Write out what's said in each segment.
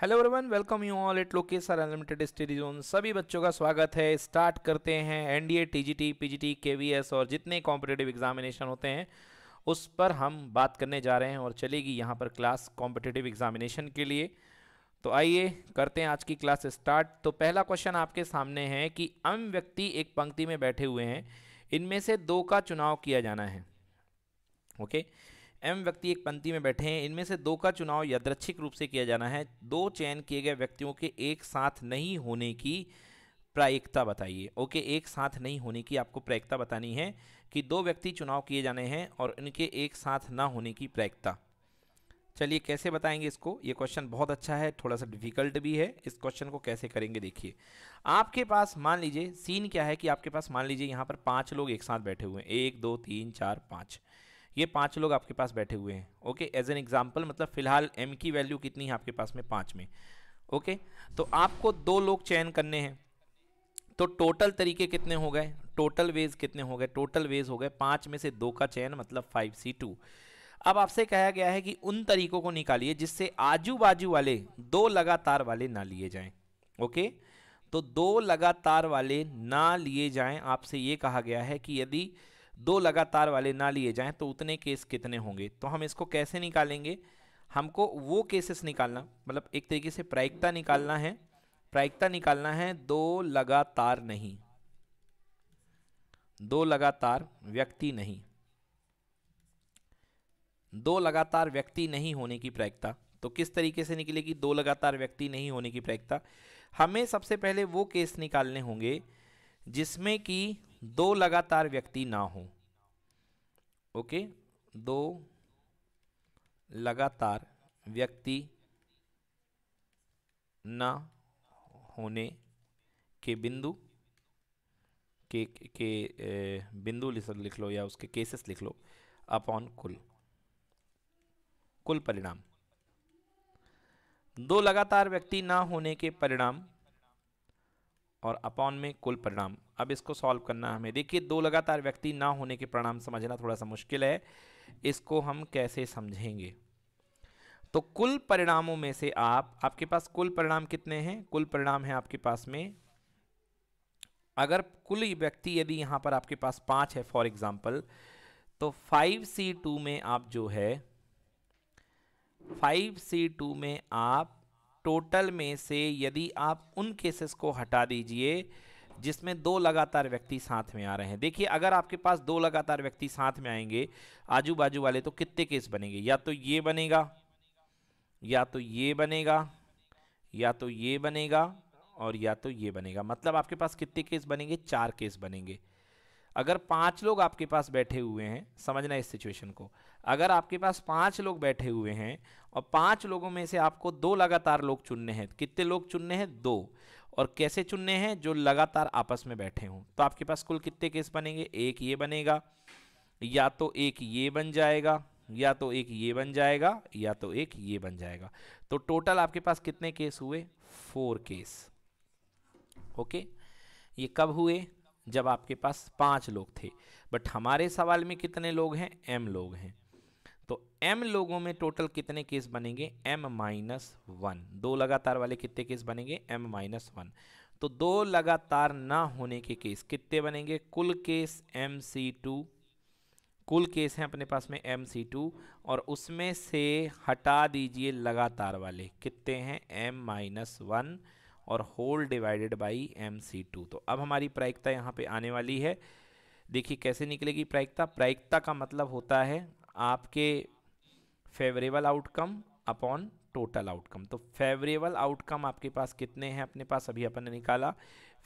Hello everyone welcome you all at लोकेसर unlimited study zone सभी बच्चों का स्वागत है स्टार्ट करते हैं एनडीए टीजीटी पीजीटी केवीएस और जितने कॉम्पिटेटिव एग्जामिनेशन होते हैं उस पर हम बात करने जा रहे हैं और चलेगी यहाँ पर क्लास कॉम्पिटेटिव एग्जामिनेशन के लिए तो आइए करते हैं आज की क्लास स्टार्ट तो पहला क्वेश्चन आपके सामने है कि अम व्यक्ति एक पंक्ति में बैठे हुए हैं इनमें से दो का चुनाव किया जाना है ओके okay? एम व्यक्ति एक पंक्ति में बैठे हैं इनमें से दो का चुनाव यादृच्छिक रूप से किया जाना है दो चयन किए गए व्यक्तियों के एक साथ नहीं होने की प्रायिकता बताइए ओके एक साथ नहीं होने की आपको प्रायिकता बतानी है कि दो व्यक्ति चुनाव किए जाने हैं और इनके एक साथ ना होने की प्रायिकता चलिए कैसे बताएंगे इसको ये क्वेश्चन बहुत अच्छा है थोड़ा सा डिफिकल्ट भी है इस क्वेश्चन को कैसे करेंगे देखिए आपके पास मान लीजिए सीन क्या है कि आपके पास मान लीजिए यहाँ पर पाँच लोग एक साथ बैठे हुए हैं एक दो तीन चार पाँच ये पांच लोग आपके पास बैठे हुए हैं ओके एज एन एग्जाम्पल मतलब फ़िलहाल एम की वैल्यू कितनी है आपके पास में पांच में ओके तो आपको दो लोग चयन करने हैं तो टोटल तरीके कितने हो गए टोटल वेज कितने हो गए टोटल वेज हो गए पांच में से दो का चयन मतलब फाइव सी टू अब आपसे कहा गया है कि उन तरीकों को निकालिए जिससे आजू बाजू वाले दो लगातार वाले ना लिए जाएं ओके तो दो लगातार वाले ना लिए जाएं आपसे ये कहा गया है कि यदि दो लगातार वाले ना लिए जाएं तो उतने केस कितने होंगे तो हम इसको कैसे निकालेंगे हमको वो केसेस निकालना मतलब एक तरीके से प्रायिकता निकालना है प्रायिकता निकालना है दो लगातार नहीं दो लगातार व्यक्ति नहीं दो लगातार व्यक्ति नहीं होने की प्रायिकता तो किस तरीके से निकलेगी दो लगातार व्यक्ति नहीं होने की प्रायिकता हमें सबसे पहले वो केस निकालने होंगे जिसमें कि दो लगातार व्यक्ति ना हो ओके दो लगातार व्यक्ति ना होने के बिंदु के के बिंदु लिख लो या उसके केसेस लिख लो अपॉन कुल कुल परिणाम दो लगातार व्यक्ति ना होने के परिणाम और अपॉन में कुल परिणाम अब इसको सॉल्व करना हमें देखिए दो लगातार व्यक्ति ना होने के परिणाम समझना थोड़ा सा मुश्किल है इसको हम कैसे समझेंगे तो कुल परिणामों में से आप आपके पास कुल परिणाम कितने हैं कुल परिणाम है आपके पास में अगर कुल व्यक्ति यदि यहाँ पर आपके पास पाँच है फॉर एग्जाम्पल तो फाइव सी टू में आप जो है फाइव सी टू में आप टोटल में से यदि आप उन केसेस को हटा दीजिए जिसमें दो लगातार व्यक्ति साथ में आ रहे हैं देखिए अगर आपके पास दो लगातार व्यक्ति साथ में आएंगे आजू बाजू वाले तो कितने केस बनेंगे या तो ये बनेगा या तो ये बनेगा या तो ये बनेगा और या तो ये बनेगा मतलब आपके पास कितने केस बनेंगे चार केस बनेंगे अगर पांच लोग आपके पास बैठे हुए हैं समझना इस सिचुएशन को अगर आपके पास पांच लोग बैठे हुए हैं और पांच लोगों में से आपको दो लगातार लोग चुनने हैं कितने लोग चुनने हैं दो और कैसे चुनने हैं जो लगातार आपस में बैठे हों तो आपके पास कुल कितने केस बनेंगे एक ये बनेगा या तो एक ये बन जाएगा या तो एक ये बन जाएगा या तो एक ये बन जाएगा तो टोटल आपके पास कितने केस हुए फोर केस ओके ये कब हुए जब आपके पास पांच लोग थे बट हमारे सवाल में कितने लोग हैं एम लोग हैं तो m लोगों में टोटल कितने केस बनेंगे m माइनस वन दो लगातार वाले कितने केस बनेंगे m माइनस वन तो दो लगातार ना होने के केस कितने बनेंगे कुल केस एम सी टू कुल केस हैं अपने पास में एम सी टू और उसमें से हटा दीजिए लगातार वाले कितने हैं एम माइनस वन और whole divided by M C two तो अब हमारी प्रायिकता यहाँ पे आने वाली है देखिए कैसे निकलेगी प्रायिकता प्रायिकता का मतलब होता है आपके favourable outcome upon total outcome तो फेवरेबल आउटकम आपके पास कितने हैं अपने पास अभी अपन ने निकाला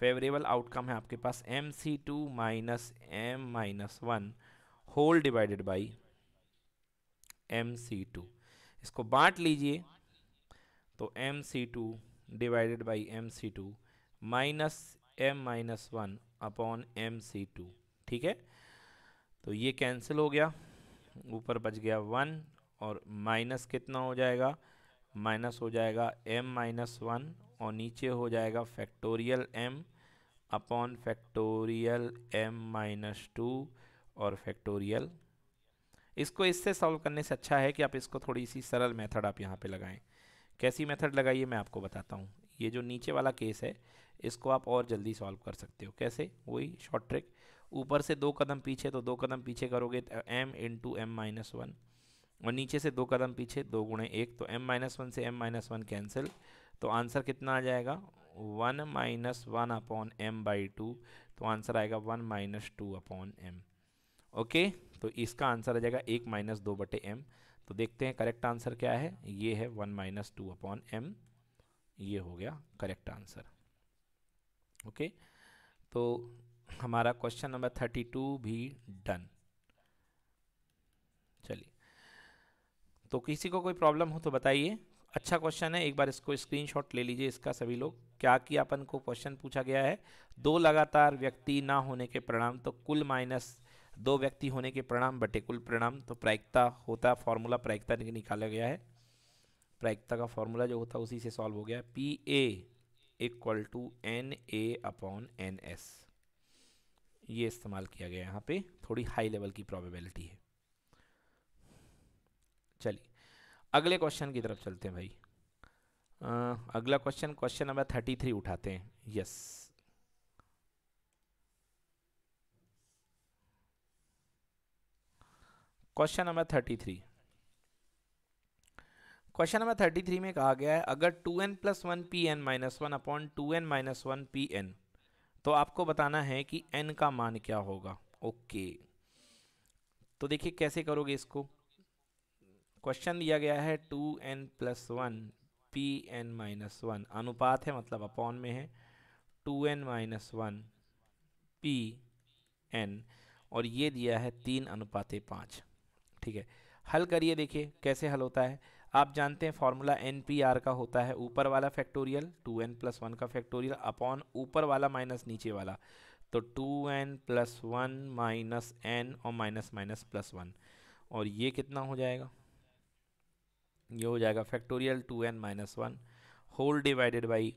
फेवरेबल आउटकम है आपके पास M C two minus M minus one whole divided by M C two इसको बांट लीजिए तो M C two divided by M C two minus M minus one upon M C two ठीक है तो ये कैंसिल हो गया ऊपर बच गया वन और माइनस कितना हो जाएगा माइनस हो जाएगा एम माइनस वन और नीचे हो जाएगा factorial M upon factorial M minus two और फैक्टोरियल इसको इससे सॉल्व करने से अच्छा है कि आप इसको थोड़ी सी सरल मेथड आप यहाँ पे लगाएं कैसी मेथड लगाइए मैं आपको बताता हूँ ये जो नीचे वाला केस है इसको आप और जल्दी सॉल्व कर सकते हो कैसे वही शॉर्ट ट्रिक ऊपर से दो कदम पीछे तो दो कदम पीछे करोगे तो M two M minus one और नीचे से दो कदम पीछे दो गुणे एक तो एम माइनस वन से एम माइनस वन कैंसिल तो आंसर कितना आ जाएगा one minus one upon M by two तो आंसर आएगा one minus two upon M okay तो इसका आंसर आ जाएगा एक माइनस दो बटे एम तो देखते हैं करेक्ट आंसर क्या है ये है one minus two upon M ये हो गया करेक्ट आंसर ओके तो हमारा क्वेश्चन नंबर थर्टी टू भी डन चलिए तो किसी को कोई प्रॉब्लम हो तो बताइए अच्छा क्वेश्चन है एक बार इसको स्क्रीनशॉट ले लीजिए इसका सभी लोग क्या कि अपन को क्वेश्चन पूछा गया है दो लगातार व्यक्ति ना होने के परिणाम तो कुल माइनस दो व्यक्ति होने के परिणाम बटे कुल परिणाम तो प्रायिकता होता फॉर्मूला प्रायिकता निकाला गया है प्रायिकता का फॉर्मूला जो होता है उसी से सॉल्व हो गया P A equal to N A upon N S ये इस्तेमाल किया गया यहाँ पे थोड़ी हाई लेवल की प्रोबेबिलिटी है चलिए अगले क्वेश्चन की तरफ चलते हैं भाई आ, अगला question question number thirty three उठाते हैं yes question number thirty three question number thirty three में कहा गया है अगर two N plus one P N minus one upon two N minus one P N तो आपको बताना है कि एन का मान क्या होगा ओके तो देखिए कैसे करोगे इसको क्वेश्चन दिया गया है two N plus one P N minus one अनुपात है मतलब अपॉन में है two N minus one P N और ये दिया है तीन अनुपातें पाँच ठीक है हल करिए देखिए कैसे हल होता है आप जानते हैं फॉर्मूला एन पी आर का होता है ऊपर वाला factorial two N plus one का फैक्टोरियल अपॉन ऊपर वाला माइनस नीचे वाला तो two N plus one minus N और माइनस माइनस प्लस वन और ये कितना हो जाएगा ये हो जाएगा factorial two N minus one whole divided by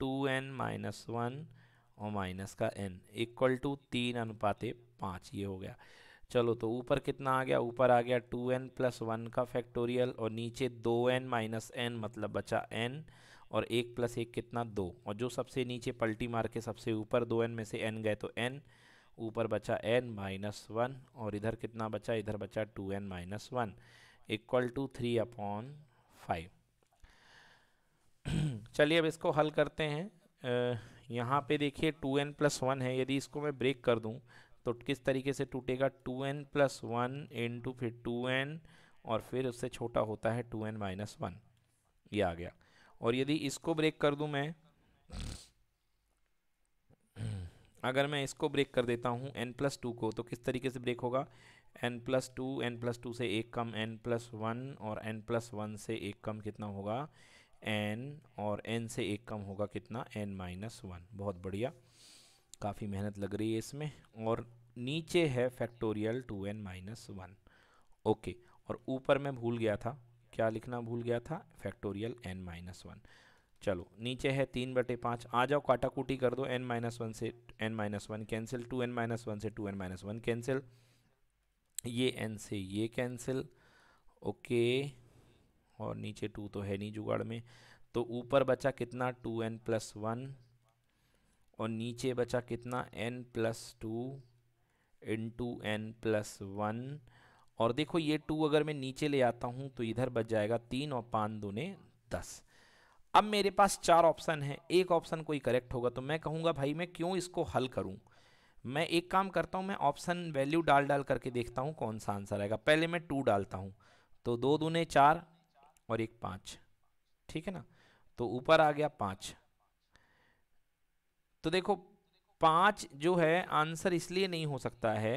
two N minus one और माइनस का एन इक्वल टू तीन अनुपाते पाँच ये हो गया चलो तो ऊपर कितना आ गया ऊपर आ गया टू एन प्लस वन का फैक्टोरियल और नीचे दो एन माइनस एन मतलब बचा एन और एक प्लस एक कितना दो और जो सबसे नीचे पल्टी मार के सबसे ऊपर दो एन में से एन गए तो एन ऊपर बचा एन माइनस वन और इधर कितना बचा इधर बचा two N minus one equal to three upon five चलिए अब इसको हल करते हैं यहाँ पे देखिए टू एन प्लस वन है यदि इसको मैं ब्रेक कर दूँ तो किस तरीके से टूटेगा two N plus one into फिर टू एन और फिर उससे छोटा होता है टू एन माइनस वन ये आ गया और यदि इसको ब्रेक कर दूं मैं अगर मैं इसको ब्रेक कर देता हूँ एन प्लस टू को तो किस तरीके से ब्रेक होगा N plus two N plus two से एक कम एन प्लस वन और एन प्लस वन से एक कम कितना होगा एन और एन से एक कम होगा कितना एन माइनस वन बहुत बढ़िया काफ़ी मेहनत लग रही है इसमें और नीचे है factorial two N minus one okay और ऊपर मैं भूल गया था क्या लिखना भूल गया था फैक्टोरियल एन माइनस वन चलो नीचे है तीन बटे पाँच आ जाओ काटाकूटी कर दो एन माइनस वन से N minus one cancel two N minus one से two N minus one cancel ये एन से ये कैंसिल ओके और नीचे टू तो है नहीं जुगाड़ में तो ऊपर बचा कितना टू एन प्लस वन और नीचे बचा कितना N plus two into N plus one और देखो ये टू अगर मैं नीचे ले आता हूँ तो इधर बच जाएगा तीन और पाँच दोने दस अब मेरे पास चार ऑप्शन हैं एक ऑप्शन कोई करेक्ट होगा तो मैं कहूँगा भाई मैं क्यों इसको हल करूँ मैं एक काम करता हूँ मैं ऑप्शन वैल्यू डाल डाल करके देखता हूँ कौन सा आंसर आएगा पहले मैं टू डालता हूँ तो दो दूने चार और एक पाँच ठीक है ना तो ऊपर आ गया पाँच तो देखो पाँच जो है आंसर इसलिए नहीं हो सकता है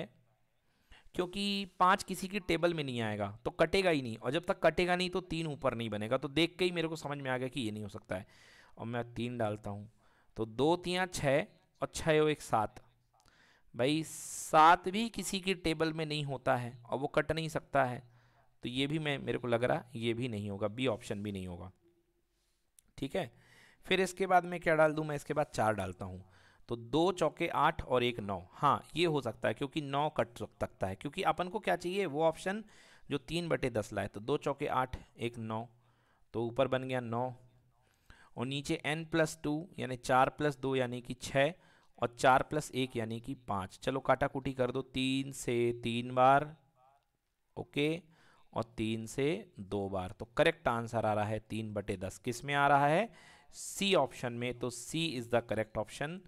क्योंकि पाँच किसी की टेबल में नहीं आएगा तो कटेगा ही नहीं और जब तक कटेगा नहीं तो तीन ऊपर नहीं बनेगा तो देख के ही मेरे को समझ में आ गया कि ये नहीं हो सकता है और मैं तीन डालता हूँ तो दो तियाँ छः और छः और एक सात भाई सात भी किसी की टेबल में नहीं होता है और वो कट नहीं सकता है तो ये भी मैं मेरे को लग रहा ये भी नहीं होगा बी ऑप्शन भी नहीं होगा ठीक है फिर इसके बाद मैं क्या डाल दूँ मैं इसके बाद चार डालता हूँ तो दो चौके आठ और एक नौ हाँ ये हो सकता है क्योंकि नौ कट सकता है क्योंकि अपन को क्या चाहिए वो ऑप्शन जो तीन बटे दस लाए तो दो चौके आठ एक नौ तो ऊपर बन गया नौ और नीचे एन प्लस टू यानी चार प्लस दो यानी कि छः और चार प्लस एक यानी कि पाँच चलो काटाकूटी कर दो तीन से तीन बार ओके और तीन से दो बार तो करेक्ट आंसर आ रहा है तीन बटे दस किस में आ रहा है सी ऑप्शन में तो C is the correct option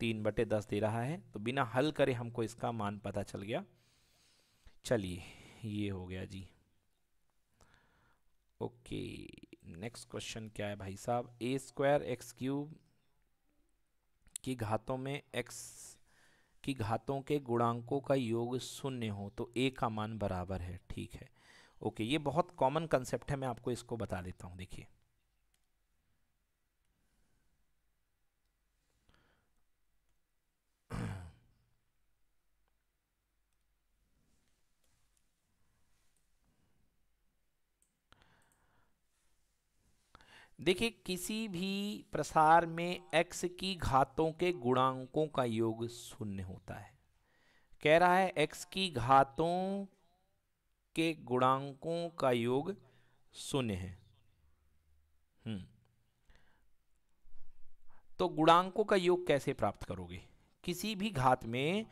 तीन बटे दस दे रहा है तो बिना हल करे हमको इसका मान पता चल गया चलिए ये हो गया जी ओके नेक्स्ट क्वेश्चन क्या है भाई साहब ए स्क्वायर एक्स क्यूब की घातों में एक्स की घातों के गुणांकों का योग शून्य हो तो ए का मान बराबर है ठीक है ओके ये बहुत कॉमन कंसेप्ट है मैं आपको इसको बता देता हूँ देखिए देखिए किसी भी प्रसार में x की घातों के गुणांकों का योग शून्य होता है कह रहा है x की घातों के गुणांकों का योग शून्य है हम्म तो गुणांकों का योग कैसे प्राप्त करोगे किसी भी घात में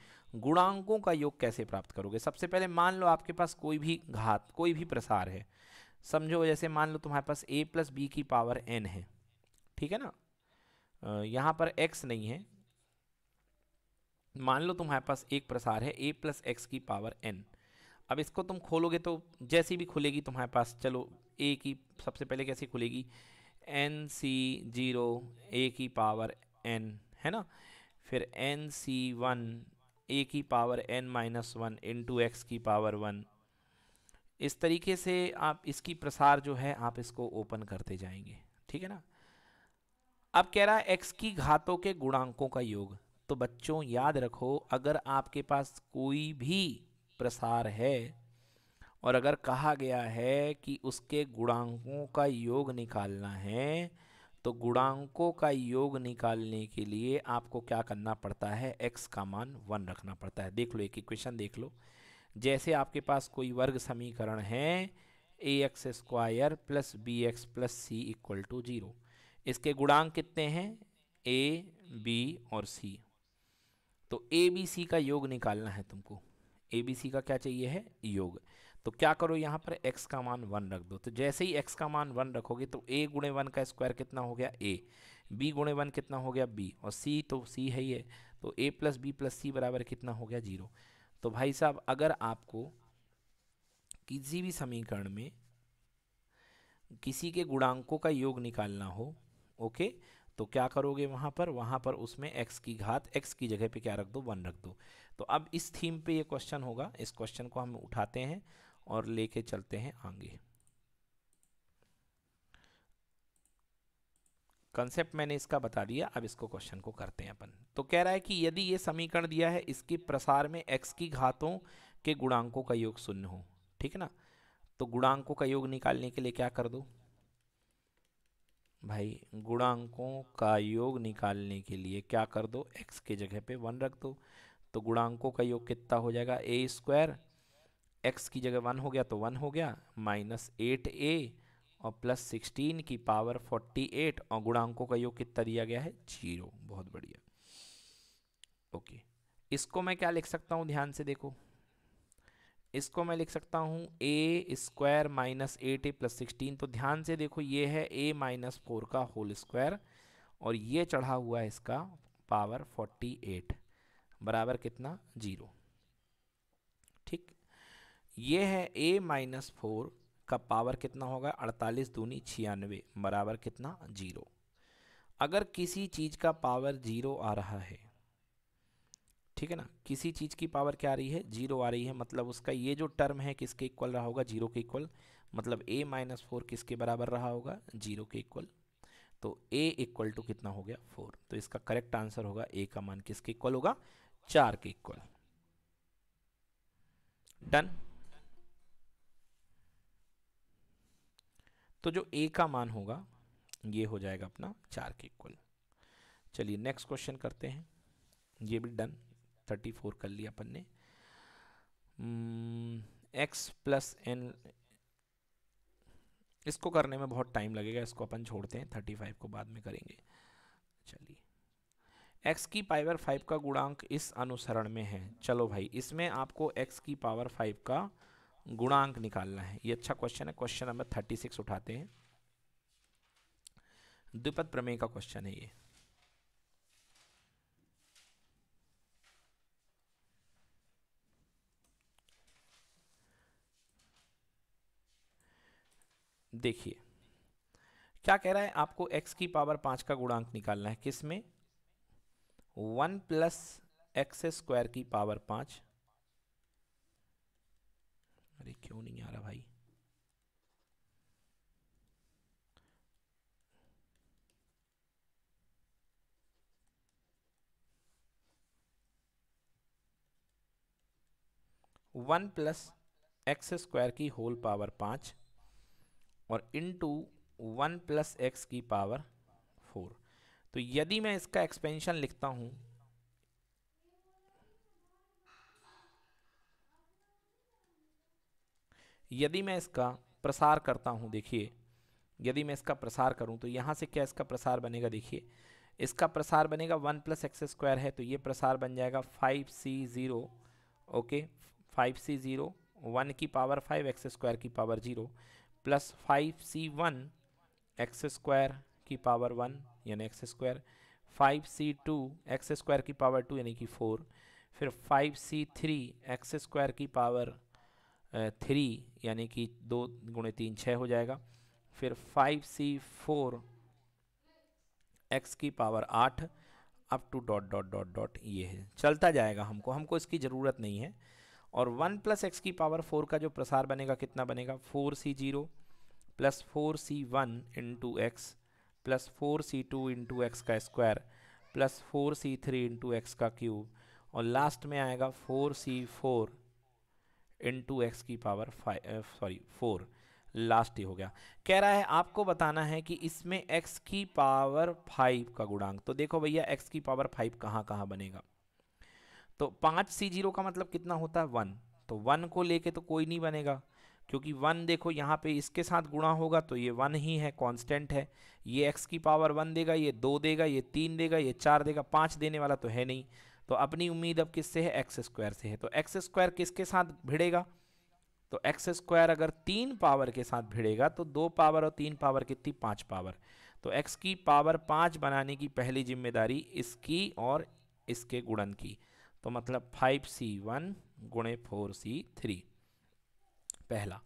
गुणांकों का योग कैसे प्राप्त करोगे सबसे पहले मान लो आपके पास कोई भी घात कोई भी प्रसार है समझो जैसे मान लो तुम्हारे पास ए प्लस बी की पावर एन है ठीक है ना यहाँ पर एक्स नहीं है मान लो तुम्हारे पास एक प्रसार है ए प्लस एक्स की पावर एन अब इसको तुम खोलोगे तो जैसी भी खुलेगी तुम्हारे पास चलो ए की सबसे पहले कैसी खुलेगी एन सी जीरो ए की पावर एन है ना फिर एन सी वन ए की power n minus one into x की पावर वन इस तरीके से आप इसकी प्रसार जो है आप इसको ओपन करते जाएंगे ठीक है ना अब कह रहा है एक्स की घातों के गुणांकों का योग तो बच्चों याद रखो अगर आपके पास कोई भी प्रसार है और अगर कहा गया है कि उसके गुणांकों का योग निकालना है तो गुणांकों का योग निकालने के लिए आपको क्या करना पड़ता है एक्स का मान वन रखना पड़ता है देख लो एक इक्वेशन देख लो जैसे आपके पास कोई वर्ग समीकरण है a x square plus b x plus c equal to zero इसके गुणांक कितने हैं ए बी और सी तो ए बी सी का योग निकालना है तुमको ए बी सी का क्या चाहिए है योग तो क्या करो यहाँ पर x का मान वन रख दो तो जैसे ही x का मान वन रखोगे तो a गुणे वन का स्क्वायर कितना हो गया a b गुणे वन कितना हो गया b और c तो c है ही है तो a plus b plus c बराबर कितना हो गया जीरो तो भाई साहब अगर आपको किसी भी समीकरण में किसी के गुणांकों का योग निकालना हो ओके तो क्या करोगे वहाँ पर वहाँ पर उसमें x की घात x की जगह पे क्या रख दो वन रख दो तो अब इस थीम पे ये क्वेश्चन होगा इस क्वेश्चन को हम उठाते हैं और लेके चलते हैं आगे कंसेप्ट मैंने इसका बता दिया अब इसको क्वेश्चन को करते हैं अपन तो कह रहा है कि यदि ये समीकरण दिया है इसके प्रसार में एक्स की घातों के गुणांकों का योग शून्य हो ठीक है ना तो गुणांकों का योग निकालने के लिए क्या कर दो भाई गुणांकों का योग निकालने के लिए क्या कर दो एक्स के जगह पे वन रख दो तो गुणांकों का योग कितना हो जाएगा ए स्क्वायर एक्स की जगह वन हो गया तो वन हो गया माइनस एट ए और प्लस सिक्सटीन की पावर फोर्टी एट और गुणांकों का योग कितना दिया गया है जीरो बहुत बढ़िया ओके इसको मैं क्या लिख सकता हूँ ध्यान से देखो इसको मैं लिख सकता हूँ a square minus eight a plus sixteen तो ध्यान से देखो ये है ए माइनस फोर का होल स्क्वायर और ये चढ़ा हुआ है इसका पावर फोर्टी एट बराबर कितना जीरो ठीक ये है ए माइनस फोर का पावर कितना होगा अड़तालीस दूनी छियानवे बराबर कितना जीरो अगर किसी चीज़ का पावर जीरो आ रहा है ठीक है ना किसी चीज़ की पावर क्या आ रही है जीरो आ रही है मतलब उसका ये जो टर्म है किसके इक्वल रहा होगा जीरो के इक्वल मतलब a माइनस फोर किसके बराबर रहा होगा जीरो के इक्वल तो a इक्वल टू कितना हो गया फोर तो इसका करेक्ट आंसर होगा a का मान किसके इक्वल होगा चार के इक्वल डन तो जो ए का मान होगा ये हो जाएगा अपना चार के इक्वल चलिए नेक्स्ट क्वेश्चन करते हैं ये भी डन थर्टी फोर कर लिया अपन ने एक्स प्लस एन इसको करने में बहुत टाइम लगेगा इसको अपन छोड़ते हैं थर्टी फाइव को बाद में करेंगे चलिए एक्स की पावर फाइव का गुणांक इस अनुसरण में है चलो भाई इसमें आपको एक्स की पावर फाइव का गुणांक निकालना है ये अच्छा क्वेश्चन है क्वेश्चन नंबर थर्टी सिक्स उठाते हैं द्विपद प्रमेय का क्वेश्चन है ये देखिए क्या कह रहा है आपको x की पावर पांच का गुणांक निकालना है किसमें वन प्लस एक्स स्क्वायर की पावर पांच अरे क्यों नहीं आ रहा भाई वन प्लस एक्स स्क्वायर की होल पावर पाँच और इनटू वन प्लस एक्स की पावर फोर तो यदि मैं इसका एक्सपेंशन लिखता हूँ यदि मैं इसका प्रसार करता हूँ देखिए यदि मैं इसका प्रसार करूँ तो यहाँ से क्या इसका प्रसार बनेगा देखिए इसका प्रसार बनेगा वन प्लस एक्स स्क्वायर है तो ये प्रसार बन जाएगा five C zero okay five C zero one की पावर फाइव एक्स स्क्वायर की power zero plus five C one x square की पावर वन यानी x square five C two x square की पावर टू यानी कि four फिर five C three x square की power three यानी कि दो गुणे तीन छः हो जाएगा फिर फाइव सी फोर एक्स की पावर आठ up to dot dot dot dot ये है चलता जाएगा हमको हमको इसकी ज़रूरत नहीं है और वन प्लस एक्स की पावर फोर का जो प्रसार बनेगा कितना बनेगा four C zero plus four C one into x plus four C two into x का square plus four C three into x का क्यूब और लास्ट में आएगा four C four into x की power five sorry four last ही हो गया कह रहा है आपको बताना है कि इसमें x की पावर फाइव का गुणांक तो देखो भैया x की पावर फाइव कहाँ कहाँ बनेगा तो पाँच सी जीरो का मतलब कितना होता है वन तो वन को लेके तो कोई नहीं बनेगा क्योंकि वन देखो यहाँ पे इसके साथ गुणा होगा तो ये वन ही है कांस्टेंट है ये एक्स की पावर वन देगा ये दो देगा ये तीन देगा ये चार देगा पाँच देने वाला तो है नहीं तो अपनी उम्मीद अब किससे है एक्स स्क्वायर से है तो एक्स स्क्वायर किसके साथ भिड़ेगा तो एक्स स्क्वायर अगर तीन पावर के साथ भिड़ेगा तो दो पावर और तीन पावर कितनी पाँच पावर तो एक्स की पावर पाँच बनाने की पहली जिम्मेदारी इसकी और इसके गुणन की तो मतलब फाइव सी वन गुणे फोर सी थ्री पहला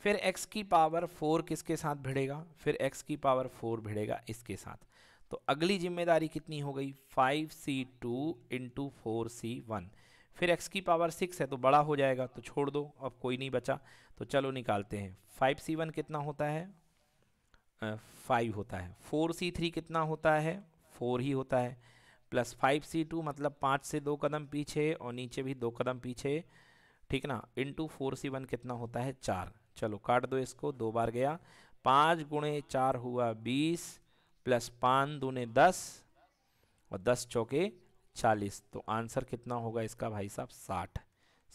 फिर x की पावर फोर किसके साथ भिड़ेगा फिर x की पावर फोर भिड़ेगा इसके साथ तो अगली जिम्मेदारी कितनी हो गई five C two into four C one फिर x की पावर सिक्स है तो बड़ा हो जाएगा तो छोड़ दो अब कोई नहीं बचा तो चलो निकालते हैं फाइव सी वन कितना होता है फाइव होता है फोर सी थ्री कितना होता है फोर ही होता है प्लस फाइव सी टू मतलब पाँच से दो कदम पीछे और नीचे भी दो कदम पीछे ठीक ना इंटू फोर सी वन कितना होता है चार चलो काट दो इसको दो बार गया पाँच गुणे चार हुआ बीस प्लस पाँच दूने दस और दस चौके चालीस तो आंसर कितना होगा इसका भाई साहब साठ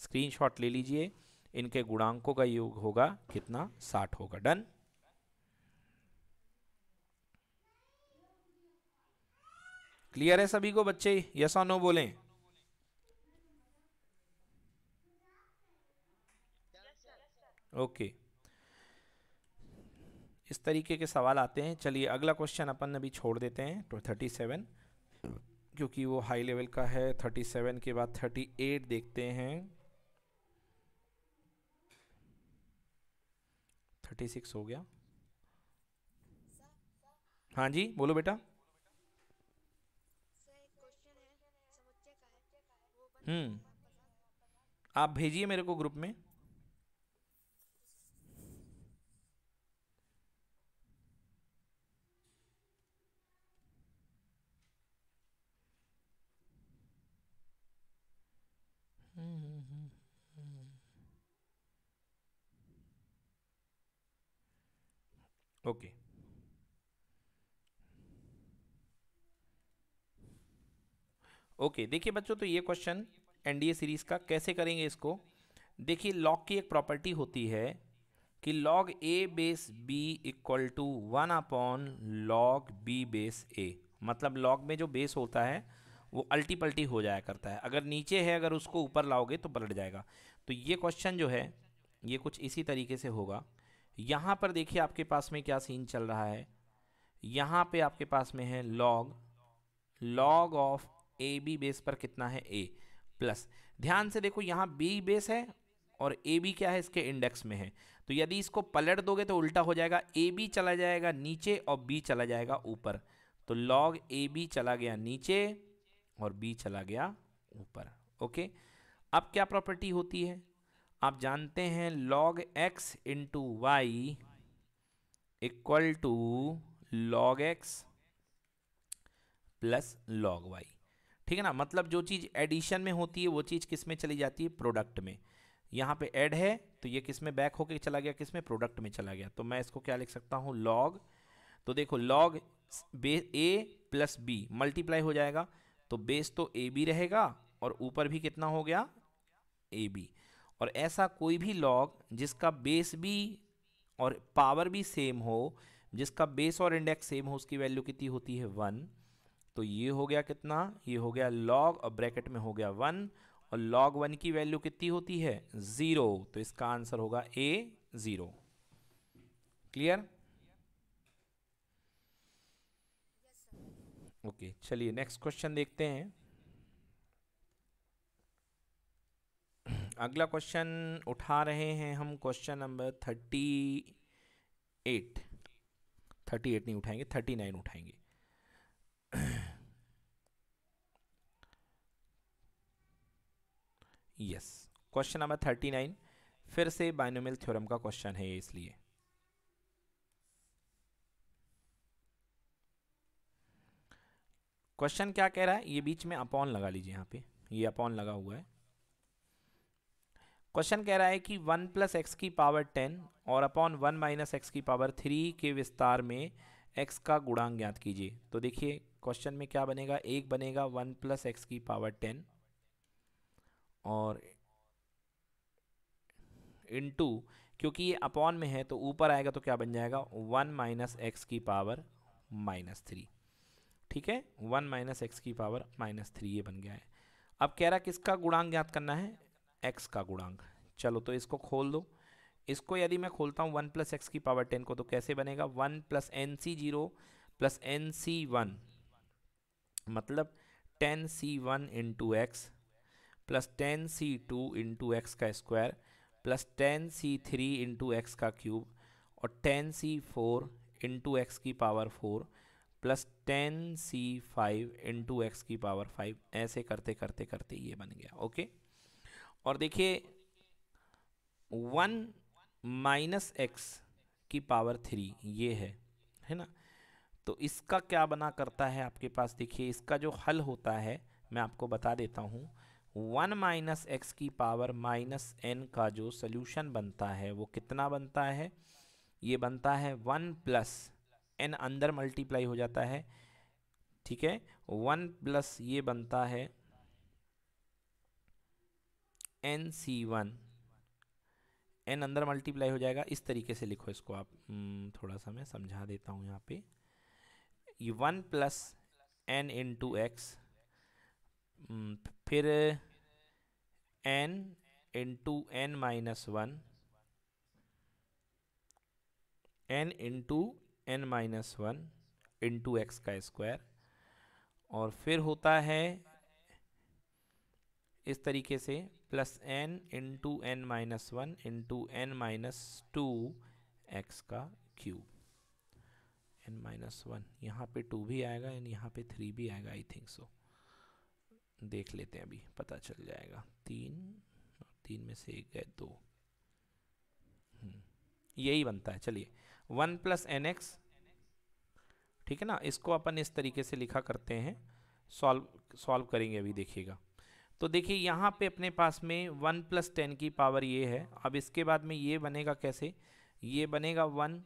स्क्रीनशॉट ले लीजिए इनके गुणांकों का योग होगा कितना साठ होगा डन क्लियर है सभी को बच्चे यस और नो बोलें ओके okay. इस तरीके के सवाल आते हैं चलिए अगला क्वेश्चन अपन अभी छोड़ देते हैं तो थर्टी सेवन क्योंकि वो हाई लेवल का है थर्टी सेवन के बाद थर्टी एट देखते हैं थर्टी सिक्स हो गया हाँ जी बोलो बेटा हम्म आप भेजिए मेरे को ग्रुप में ओके ओके देखिए बच्चों तो ये क्वेश्चन एनडीए सीरीज का कैसे करेंगे इसको देखिए लॉग की एक प्रॉपर्टी होती है कि log a base b equal to one upon log b base a मतलब लॉग में जो बेस होता है वो अल्टी पल्टी हो जाया करता है अगर नीचे है अगर उसको ऊपर लाओगे तो पलट जाएगा तो ये क्वेश्चन जो है ये कुछ इसी तरीके से होगा यहाँ पर देखिए आपके पास में क्या सीन चल रहा है यहाँ पे आपके पास में है log log of a b base पर कितना है ए प्लस ध्यान से देखो यहाँ बी बेस है और ए बी क्या है इसके इंडेक्स में है तो यदि इसको पलट दोगे तो उल्टा हो जाएगा ए बी चला जाएगा नीचे और बी चला जाएगा ऊपर तो लॉग ए बी चला गया नीचे और बी चला गया ऊपर ओके अब क्या प्रॉपर्टी होती है आप जानते हैं log x into y equal to log x plus log y ठीक है ना मतलब जो चीज़ एडिशन में होती है वो चीज़ किस में चली जाती है प्रोडक्ट में यहाँ पे ऐड है तो ये किस में बैक होके चला गया किस में प्रोडक्ट में चला गया तो मैं इसको क्या लिख सकता हूँ लॉग तो देखो log base a plus b multiply हो जाएगा तो बेस तो ए बी रहेगा और ऊपर भी कितना हो गया ए बी और ऐसा कोई भी लॉग जिसका बेस भी और पावर भी सेम हो जिसका बेस और इंडेक्स सेम हो उसकी वैल्यू कितनी होती है वन तो ये हो गया कितना ये हो गया लॉग और ब्रैकेट में हो गया वन और लॉग वन की वैल्यू कितनी होती है ज़ीरो तो इसका आंसर होगा ए ज़ीरो क्लियर ओके चलिए नेक्स्ट क्वेश्चन देखते हैं अगला क्वेश्चन उठा रहे हैं हम question number thirty eight thirty eight नहीं उठाएंगे थर्टी नाइन उठाएंगे yes question number thirty nine फिर से बाइनोमियल थ्योरम का क्वेश्चन है इसलिए क्वेश्चन क्या कह रहा है ये बीच में अपॉन लगा लीजिए यहाँ पे ये अपॉन लगा हुआ है क्वेश्चन कह रहा है कि वन प्लस एक्स की पावर टेन और अपॉन वन माइनस एक्स की पावर थ्री के विस्तार में एक्स का गुणांक ज्ञात कीजिए तो देखिए क्वेश्चन में क्या बनेगा एक बनेगा वन प्लस एक्स की पावर टेन और टू क्योंकि ये अपॉन में है तो ऊपर आएगा तो क्या बन जाएगा वन माइनस एक्स की पावर माइनस थ्री ठीक है वन माइनस एक्स की पावर माइनस थ्री ये बन गया है अब कह रहा किसका गुणांक ज्ञात करना है एक्स का गुणांक चलो तो इसको खोल दो इसको यदि मैं खोलता हूँ वन प्लस एक्स की पावर टेन को तो कैसे बनेगा one plus n C zero plus n C one मतलब ten C one into x plus ten C two into x का square plus ten C three into x का cube और ten C four into x की power four plus ten C five into x की power five ऐसे करते करते करते ये बन गया ओके okay? और देखिए वन माइनस एक्स की पावर थ्री ये है है ना तो इसका क्या बना करता है आपके पास देखिए इसका जो हल होता है मैं आपको बता देता हूँ वन माइनस एक्स की पावर माइनस एन का जो सल्यूशन बनता है वो कितना बनता है ये बनता है वन प्लस एन अंदर मल्टीप्लाई हो जाता है ठीक है वन प्लस ये बनता है एन सी वन एन अंदर मल्टीप्लाई हो जाएगा इस तरीके से लिखो इसको आप हम्म, थोड़ा सा मैं समझा देता हूँ यहाँ पे one plus n into x फिर n into N minus one n into n minus one into x का स्क्वायर और फिर होता है इस तरीके से plus n into n minus one into n minus two x का क्यूब एन माइनस वन यहाँ पे टू भी आएगा एंड यहाँ पे थ्री भी आएगा आई थिंक सो देख लेते हैं अभी पता चल जाएगा तीन तीन में से एक गए दो हम्म, यही बनता है चलिए वन प्लस एन एक्स ठीक है ना इसको अपन इस तरीके से लिखा करते हैं सॉल्व सॉल्व करेंगे अभी देखिएगा तो देखिए यहाँ पे अपने पास में वन प्लस टेन की पावर ये है अब इसके बाद में ये बनेगा कैसे ये बनेगा वन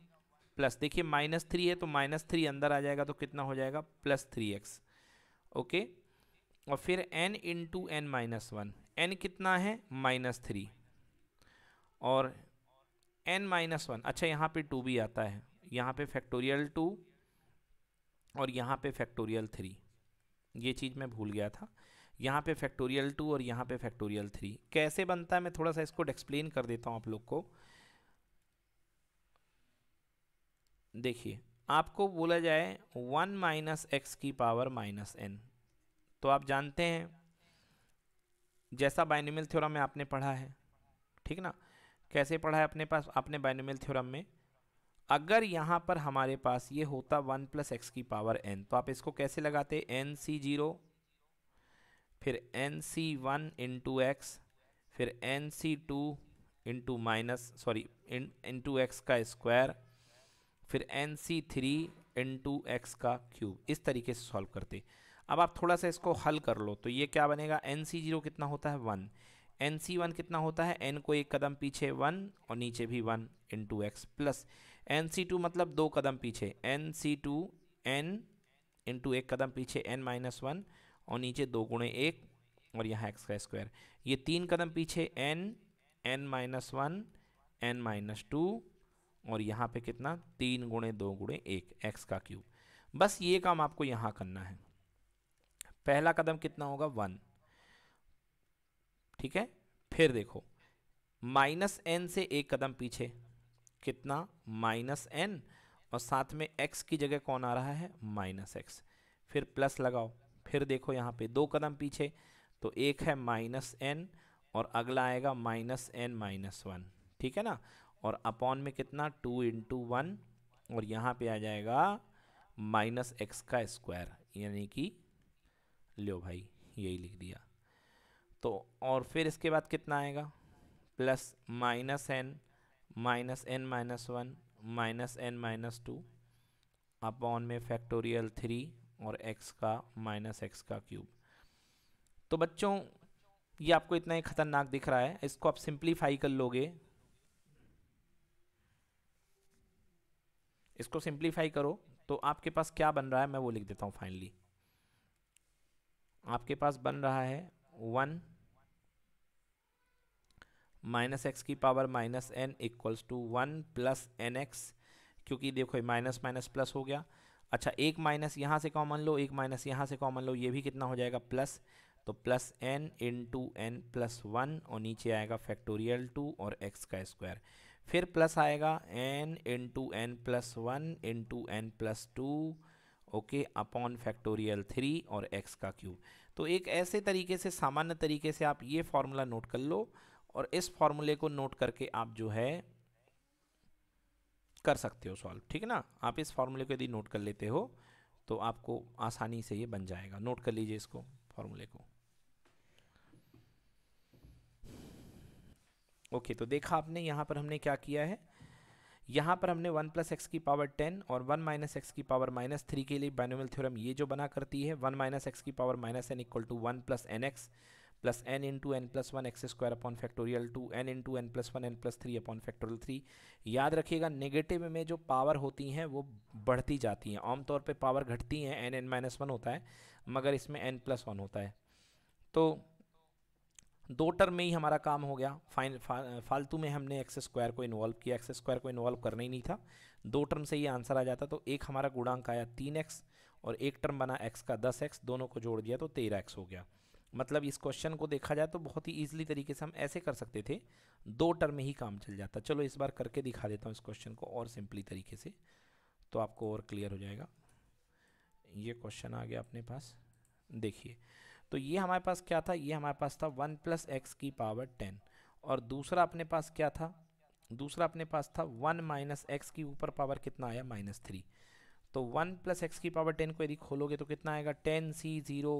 प्लस देखिए माइनस थ्री है तो माइनस थ्री अंदर आ जाएगा तो कितना हो जाएगा प्लस थ्री एक्स ओके और फिर n into N minus one n कितना है माइनस थ्री और एन माइनस वन अच्छा यहाँ पे टू भी आता है यहाँ पे फैक्टोरियल टू और यहाँ पे फैक्टोरियल थ्री ये चीज़ मैं भूल गया था यहाँ पे फैक्टोरियल टू और यहाँ पे फैक्टोरियल थ्री कैसे बनता है मैं थोड़ा सा इसको एक्सप्लेन कर देता हूँ आप लोग को देखिए आपको बोला जाए वन माइनस एक्स की पावर माइनस एन तो आप जानते हैं जैसा बाइनमिल थ्योरम में आपने पढ़ा है ठीक ना कैसे पढ़ा है अपने पास अपने बाइनमिल थ्योरम में अगर यहाँ पर हमारे पास ये होता वन प्लस एक्स की पावर एन तो आप इसको कैसे लगाते एन सी जीरो फिर n C one into x फिर n C two into minus sorry n into x का स्क्वायर फिर n C three into x का क्यूब इस तरीके से सॉल्व करते अब आप थोड़ा सा इसको हल कर लो तो ये क्या बनेगा एन सी जीरो कितना होता है वन एन सी वन कितना होता है एन को एक कदम पीछे वन और नीचे भी one into x plus n C two मतलब दो कदम पीछे n C two n into एक कदम पीछे एन माइनस वन और नीचे दो गुणे एक और यहाँ एक्स का स्क्वायर ये तीन कदम पीछे n n minus one n minus two और यहाँ पे कितना तीन गुणे दो गुणे एक एक्स का क्यूब बस ये काम आपको यहाँ करना है पहला कदम कितना होगा वन ठीक है फिर देखो माइनस एन से एक कदम पीछे कितना माइनस एन और साथ में एक्स की जगह कौन आ रहा है माइनस एक्स फिर प्लस लगाओ फिर देखो यहाँ पे दो कदम पीछे तो एक है माइनस एन और अगला आएगा माइनस एन माइनस वन ठीक है ना और अपॉन में कितना टू इंटू वन और यहाँ पे आ जाएगा माइनस एक्स का स्क्वायर यानी कि लो भाई यही लिख दिया तो और फिर इसके बाद कितना आएगा plus minus n minus n minus one minus n minus two upon में फैक्टोरियल थ्री और एक्स का माइनस एक्स का क्यूब तो बच्चों ये आपको इतना ही खतरनाक दिख रहा है इसको आप सिंप्लीफाई कर लोगे इसको सिंप्लीफाई करो तो आपके पास क्या बन रहा है मैं वो लिख देता हूँ फाइनली आपके पास बन रहा है वन माइनस एक्स की power minus n equals to one plus n x क्योंकि देखो माइनस माइनस प्लस हो गया अच्छा एक माइनस यहाँ से कॉमन लो एक माइनस यहाँ से कॉमन लो ये भी कितना हो जाएगा प्लस तो plus n into N plus one और नीचे आएगा फैक्टोरियल टू और एक्स का स्क्वायर फिर प्लस आएगा n into N plus one into N plus two okay upon factorial three और एक्स का क्यूब तो एक ऐसे तरीके से सामान्य तरीके से आप ये फार्मूला नोट कर लो और इस फार्मूले को नोट करके आप जो है कर सकते हो सॉल्व ठीक है ना आप इस फार्मूले को यदि नोट कर लेते हो तो आपको आसानी से ये बन जाएगा नोट कर लीजिए इसको फार्मूले को ओके तो देखा आपने यहाँ पर हमने क्या किया है यहाँ पर हमने वन प्लस एक्स की पावर टेन और वन माइनस एक्स की पावर माइनस थ्री के लिए बाइनोमियल थ्योरम ये जो बना करती है वन माइनस एक्स की power minus n equal to one plus n x plus n into N plus one x square upon factorial two n into N plus one n plus three upon factorial three याद रखिएगा negative में जो power होती हैं वो बढ़ती जाती हैं आमतौर पर पावर घटती हैं एन एन माइनस वन होता है मगर इसमें एन प्लस वन होता है तो दो टर्म में ही हमारा काम हो गया फाइन फा, फालतू में हमने एक्स स्क्वायर को इन्वॉल्व किया एक्स स्क्वायर को इन्वॉल्व करना ही नहीं था दो टर्म से ये आंसर आ जाता तो एक हमारा गुणांक आया तीन एक्स और एक टर्म बना एक्स का दस एक्स दोनों को जोड़ दिया तो तेरह एक्स हो गया मतलब इस क्वेश्चन को देखा जाए तो बहुत ही ईजिली तरीके से हम ऐसे कर सकते थे दो टर्म में ही काम चल जाता चलो इस बार करके दिखा देता हूँ इस क्वेश्चन को और सिंपली तरीके से तो आपको और क्लियर हो जाएगा ये क्वेश्चन आ गया अपने पास देखिए तो ये हमारे पास क्या था ये हमारे पास था वन प्लस एक्स की पावर टेन और दूसरा अपने पास क्या था दूसरा अपने पास था वन माइनस एक्स की ऊपर पावर कितना आया माइनस थ्री तो वन प्लस एक्स की पावर टेन को यदि खोलोगे तो कितना आएगा ten C zero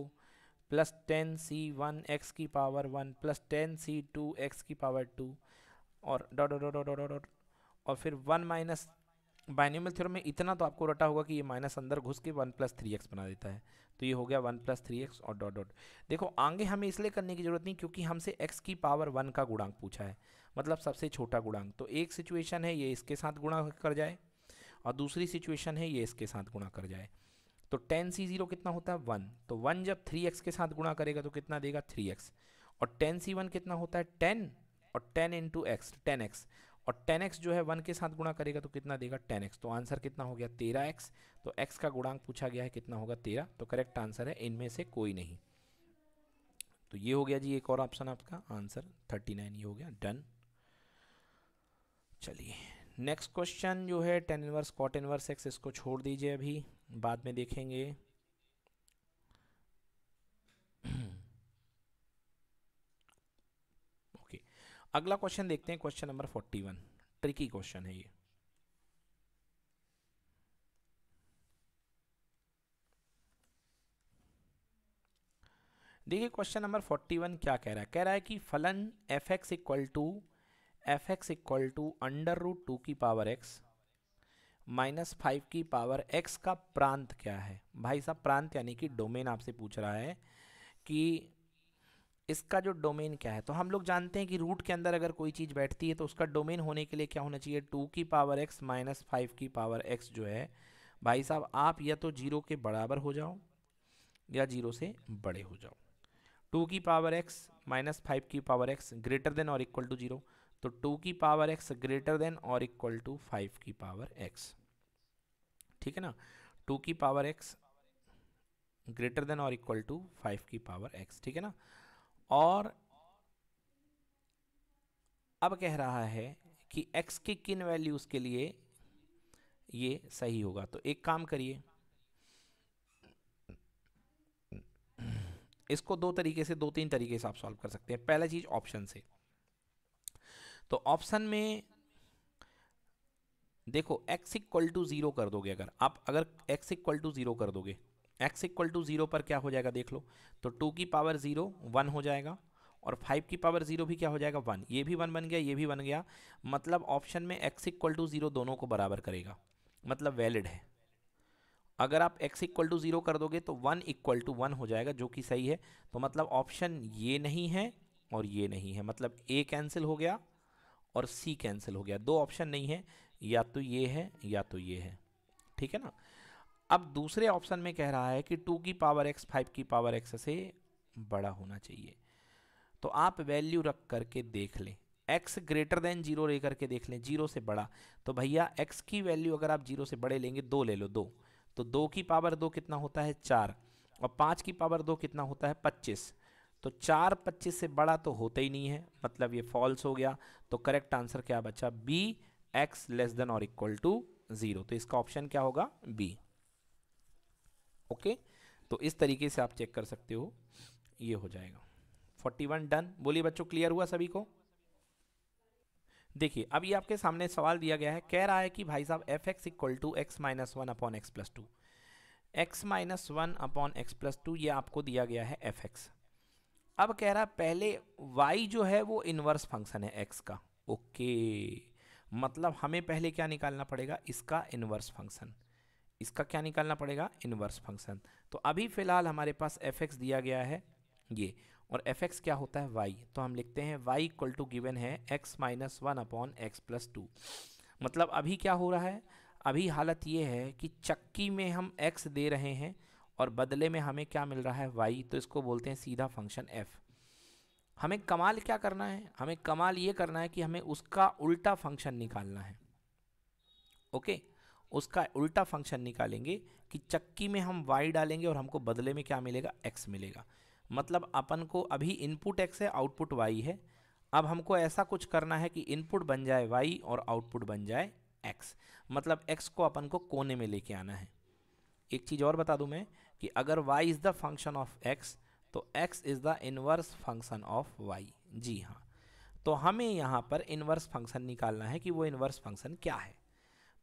plus ten C one x की power one plus ten C two x की पावर टू और dot dot dot dot dot और फिर वन माइनस बाइनोमियल थ्योरम में इतना तो आपको रटा होगा कि ये माइनस अंदर घुस के वन प्लस थ्री एक्स बना देता है तो ये हो गया वन प्लस थ्री एक्स और डॉट डॉट देखो आगे हमें इसलिए करने की ज़रूरत नहीं क्योंकि हमसे एक्स की पावर वन का गुणांक पूछा है मतलब सबसे छोटा गुणांक तो एक सिचुएशन है ये इसके साथ गुणा कर जाए और दूसरी सिचुएशन है ये इसके साथ गुणा कर जाए तो टेन सी जीरो कितना होता है वन तो वन जब थ्री एक्स के साथ गुणा करेगा तो कितना देगा थ्री एक्स और टेन सी वन कितना होता है टेन और ten into x ten x और टेन एक्स जो है वन के साथ गुणा करेगा तो कितना देगा टेन एक्स तो आंसर कितना हो गया तेरह एक्स तो एक्स का गुणांक पूछा गया है कितना होगा तेरह तो करेक्ट आंसर है इनमें से कोई नहीं तो ये हो गया जी एक और ऑप्शन आपका आंसर थर्टी नाइन ये हो गया डन चलिए नेक्स्ट क्वेश्चन जो है ten inverse cot inverse x इसको छोड़ दीजिए अभी बाद में देखेंगे ओके अगला क्वेश्चन देखते हैं question number forty one tricky question है ये देखिए क्वेश्चन नंबर फोर्टी वन क्या कह रहा है कह रहा है कि फलन f x equal to f x equal to under root two की पावर एक्स माइनस फाइव की पावर एक्स का प्रांत क्या है भाई साहब प्रांत यानी कि डोमेन आपसे पूछ रहा है कि इसका जो डोमेन क्या है तो हम लोग जानते हैं कि रूट के अंदर अगर कोई चीज़ बैठती है तो उसका डोमेन होने के लिए क्या होना चाहिए टू की पावर एक्स माइनस फाइव की पावर एक्स जो है भाई साहब आप या तो जीरो के बराबर हो जाओ या जीरो से बड़े हो जाओ टू की पावर एक्स माइनस फाइव की पावर एक्स ग्रेटर देन और इक्वल टू जीरो तो टू की पावर एक्स ग्रेटर देन और इक्वल टू फाइव की पावर एक्स ठीक है ना टू की पावर एक्स ग्रेटर देन और इक्वल टू फाइव की पावर एक्स ठीक है ना और अब कह रहा है कि x के किन वैल्यूज़ के लिए ये सही होगा तो एक काम करिए इसको दो तरीके से दो तीन तरीके से आप सॉल्व कर सकते हैं पहला चीज़ ऑप्शन से तो ऑप्शन में देखो x इक्वल टू ज़ीरो कर दोगे अगर आप अगर x इक्वल टू ज़ीरो कर दोगे x इक्वल टू ज़ीरो पर क्या हो जाएगा देख लो तो टू की पावर ज़ीरो वन हो जाएगा और फाइव की पावर ज़ीरो भी क्या हो जाएगा वन ये भी वन बन गया ये भी बन गया मतलब ऑप्शन में x इक्वल टू ज़ीरो दोनों को बराबर करेगा मतलब वैलिड है अगर आप x इक्वल टू ज़ीरो कर दोगे तो वन इक्वल टू वन हो जाएगा जो कि सही है तो मतलब ऑप्शन ये नहीं है और ये नहीं है मतलब ए कैंसिल हो गया और सी कैंसिल हो गया दो ऑप्शन नहीं है या तो ये है या तो ये है ठीक है ना अब दूसरे ऑप्शन में कह रहा है कि टू की पावर एक्स फाइव की पावर एक्स से बड़ा होना चाहिए तो आप वैल्यू रख करके देख लें एक्स ग्रेटर देन जीरो ले करके देख लें जीरो से बड़ा तो भैया एक्स की वैल्यू अगर आप जीरो से बड़े लेंगे दो ले लो दो तो दो की पावर दो कितना होता है चार और पाँच की पावर दो कितना होता है पच्चीस तो चार पच्चीस से बड़ा तो होता ही नहीं है मतलब ये फॉल्स हो गया तो करेक्ट आंसर क्या बचा बी एक्स लेस देन और इक्वल टू ज़ीरो तो इसका ऑप्शन क्या होगा बी ओके तो इस तरीके से आप चेक कर सकते हो ये हो जाएगा 41 डन बोलिए बच्चों क्लियर हुआ सभी को देखिए अब ये आपके सामने सवाल दिया गया है कह रहा है कि भाई साहब f x equal to x minus one upon x plus two x minus one upon x plus two ये आपको दिया गया है एफ एक्स अब कह रहा पहले y जो है वो इन्वर्स फंक्शन है x का ओके मतलब हमें पहले क्या निकालना पड़ेगा इसका इन्वर्स फंक्शन इसका क्या निकालना पड़ेगा इन्वर्स फंक्शन तो अभी फ़िलहाल हमारे पास एफ एक्स दिया गया है ये और एफ एक्स क्या होता है वाई तो हम लिखते हैं वाई इक्वल टू गिवन है x minus one upon x plus two मतलब अभी क्या हो रहा है अभी हालत ये है कि चक्की में हम एक्स दे रहे हैं और बदले में हमें क्या मिल रहा है वाई तो इसको बोलते हैं सीधा फंक्शन एफ़ हमें कमाल क्या करना है हमें कमाल ये करना है कि हमें उसका उल्टा फंक्शन निकालना है ओके उसका उल्टा फंक्शन निकालेंगे कि चक्की में हम वाई डालेंगे और हमको बदले में क्या मिलेगा एक्स मिलेगा मतलब अपन को अभी इनपुट एक्स है आउटपुट वाई है अब हमको ऐसा कुछ करना है कि इनपुट बन जाए वाई और आउटपुट बन जाए एक्स मतलब एक्स को अपन को कोने में लेके आना है एक चीज़ और बता दूँ मैं कि अगर y is the function of x तो x is the inverse function of y जी हाँ तो हमें यहाँ पर इनवर्स फंक्शन निकालना है कि वो इनवर्स फंक्शन क्या है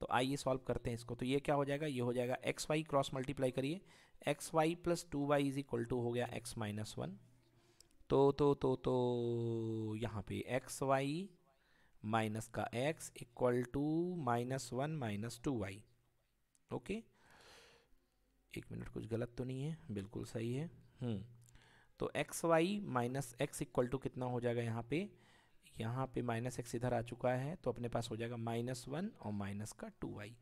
तो आइए सॉल्व करते हैं इसको तो ये क्या हो जाएगा ये हो जाएगा एक्स वाई क्रॉस मल्टीप्लाई करिए x y plus two y is equal to हो गया एक्स माइनस वन तो तो तो तो यहाँ पे एक्स वाई माइनस का x equal to minus one minus two y okay एक मिनट कुछ गलत तो नहीं है बिल्कुल सही है हम्म। तो x y minus x equal to कितना हो जाएगा यहाँ पे यहाँ पे माइनस एक्स इधर आ चुका है तो अपने पास हो जाएगा माइनस वन और माइनस का टू वाई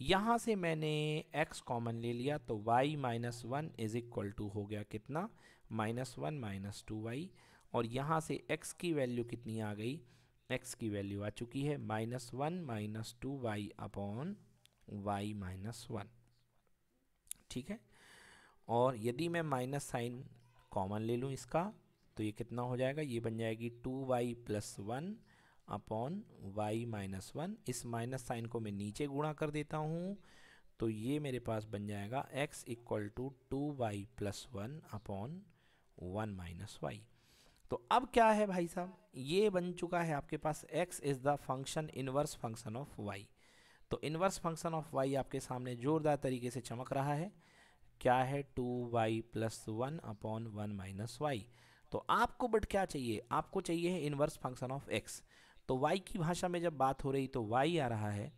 यहाँ से मैंने एक्स कॉमन ले लिया तो y minus one is equal to हो गया कितना minus one minus two y और यहाँ से एक्स की वैल्यू कितनी आ गई एक्स की वैल्यू आ चुकी है minus one minus two y upon y minus one ठीक है और यदि मैं माइनस साइन कॉमन ले लूँ इसका तो ये कितना हो जाएगा ये बन जाएगी two y plus one upon y minus one इस माइनस साइन को मैं नीचे गुणा कर देता हूँ तो ये मेरे पास बन जाएगा x equal to two y plus one upon one minus y तो अब क्या है भाई साहब ये बन चुका है आपके पास x is the function inverse function of y तो इन्वर्स फंक्शन ऑफ वाई आपके सामने जोरदार तरीके से चमक रहा है क्या है two y plus one upon one minus y तो आपको बट क्या चाहिए आपको चाहिए इन्वर्स फंक्शन ऑफ एक्स तो वाई की भाषा में जब बात हो रही तो वाई आ रहा है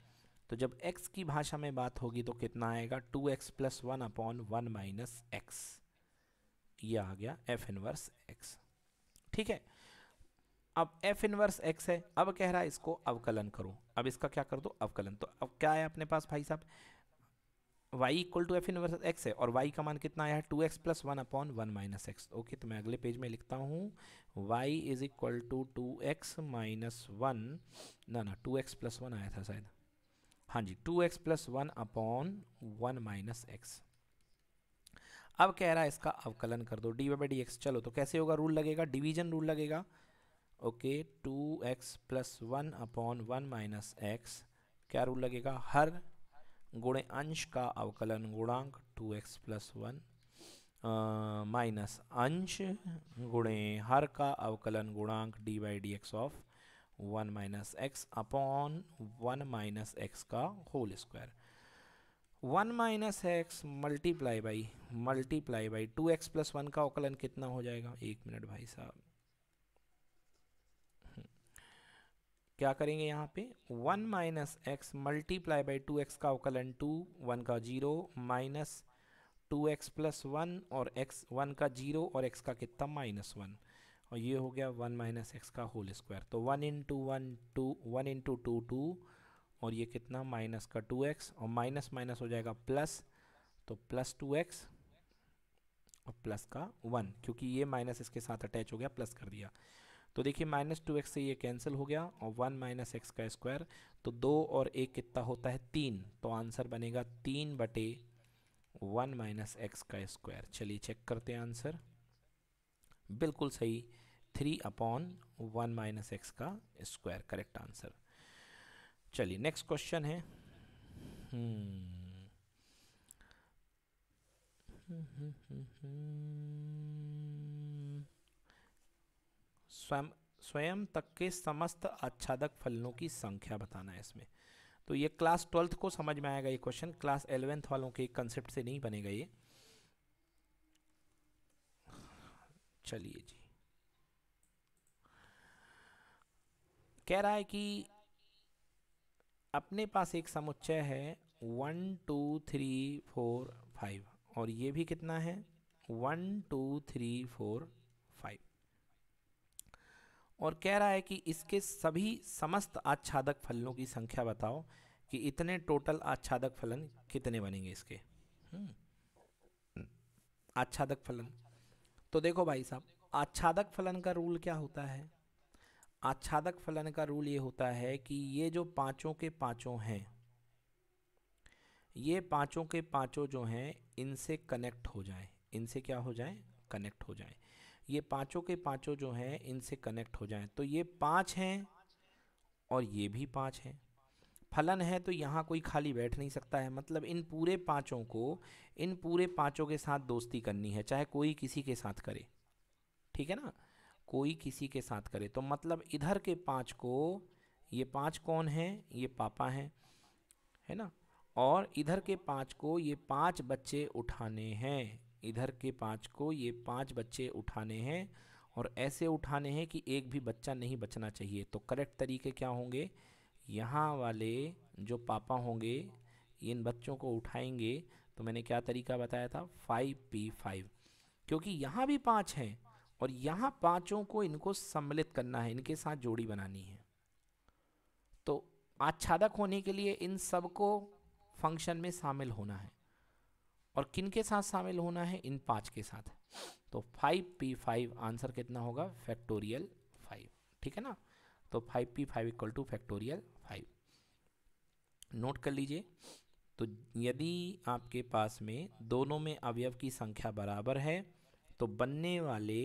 तो जब एक्स की भाषा में बात होगी तो कितना आएगा two x plus one upon one minus x ये आ गया एफ इनवर्स एक्स ठीक है अब एफ इनवर्स एक्स है अब कह रहा है इसको अवकलन करो अब इसका क्या कर दो अवकलन तो अब क्या है अपने पास भाई साहब y equal to f inverse x है और y का मान कितना आया है two x plus one upon one minus x okay तो मैं अगले पेज में लिखता हूँ y is equal to two x minus one ना ना टू एक्स प्लस वन आया था शायद हाँ जी two x plus one upon one minus x अब कह रहा है इसका अवकलन कर दो d y by d x चलो तो कैसे होगा रूल लगेगा डिवीजन रूल लगेगा okay two x plus one upon one minus x क्या रूल लगेगा हर गुणे अंश का अवकलन गुणांक two x plus one minus अंश गुणे हर का अवकलन गुणांक d by d x of one minus x upon one minus x का whole square one minus x multiply by multiply by two x plus one का अवकलन कितना हो जाएगा एक मिनट भाई साहब क्या करेंगे यहाँ पे one minus x multiply by two x का अवकलन टू वन का zero minus two x plus one और एक्स वन का जीरो और एक्स का कितना माइनस वन और ये हो गया वन माइनस एक्स का होल स्क्वायर तो one into one two one into two two और ये कितना माइनस का टू एक्स और माइनस माइनस हो जाएगा प्लस तो प्लस टू एक्स और प्लस का वन क्योंकि ये माइनस इसके साथ अटैच हो गया प्लस कर दिया तो देखिए माइनस टू एक्स से ये कैंसिल हो गया और वन माइनस एक्स का स्क्वायर तो दो और एक कितना होता है तीन तो आंसर बनेगा तीन बटे वन माइनस एक्स का स्क्वायर चलिए चेक करते हैं आंसर बिल्कुल सही three upon one minus x का स्क्वायर करेक्ट आंसर चलिए नेक्स्ट क्वेश्चन है हम्म, हम्म, हम्म, हम्म स्वयं स्वयं तक के समस्त आच्छादक फलनों की संख्या बताना है इसमें तो ये क्लास ट्वेल्थ को समझ में आएगा ये क्वेश्चन क्लास एलेवेंथ वालों के कंसेप्ट से नहीं बनेगा ये चलिए जी कह रहा है कि अपने पास एक समुच्चय है one two three four five और ये भी कितना है one two three four five और कह रहा है कि इसके सभी समस्त आच्छादक फलनों की संख्या बताओ कि इतने टोटल आच्छादक फलन कितने बनेंगे इसके हम्म। आच्छादक फलन तो देखो भाई साहब आच्छादक फलन का रूल क्या होता है आच्छादक फलन का रूल ये होता है कि ये जो पांचों के पांचों हैं ये पांचों के पांचों जो हैं इनसे कनेक्ट हो जाएं इनसे क्या हो जाएं कनेक्ट हो जाएं ये पाँचों के पाँचों जो हैं इनसे कनेक्ट हो जाएं तो ये पाँच हैं और ये भी पाँच हैं फलन है तो यहाँ कोई खाली बैठ नहीं सकता है मतलब इन पूरे पाँचों को इन पूरे पाँचों के साथ दोस्ती करनी है चाहे कोई किसी के साथ करे ठीक है ना कोई किसी के साथ करे तो मतलब इधर के पाँच को ये पाँच कौन हैं ये पापा हैं है ना और इधर के पाँच को ये पाँच बच्चे उठाने हैं इधर के पाँच को ये पाँच बच्चे उठाने हैं और ऐसे उठाने हैं कि एक भी बच्चा नहीं बचना चाहिए तो करेक्ट तरीके क्या होंगे यहाँ वाले जो पापा होंगे इन बच्चों को उठाएंगे तो मैंने क्या तरीका बताया था फाइव पी फाइव क्योंकि यहाँ भी पाँच हैं और यहाँ पाँचों को इनको सम्मिलित करना है इनके साथ जोड़ी बनानी है तो आच्छादक होने के लिए इन सबको फंक्शन में शामिल होना है और किन के साथ शामिल होना है इन पाँच के साथ तो फाइव पी फाइव आंसर कितना होगा फैक्टोरियल फाइव ठीक है ना तो five P five equal to factorial five note कर लीजिए तो यदि आपके पास में दोनों में अवयव की संख्या बराबर है तो बनने वाले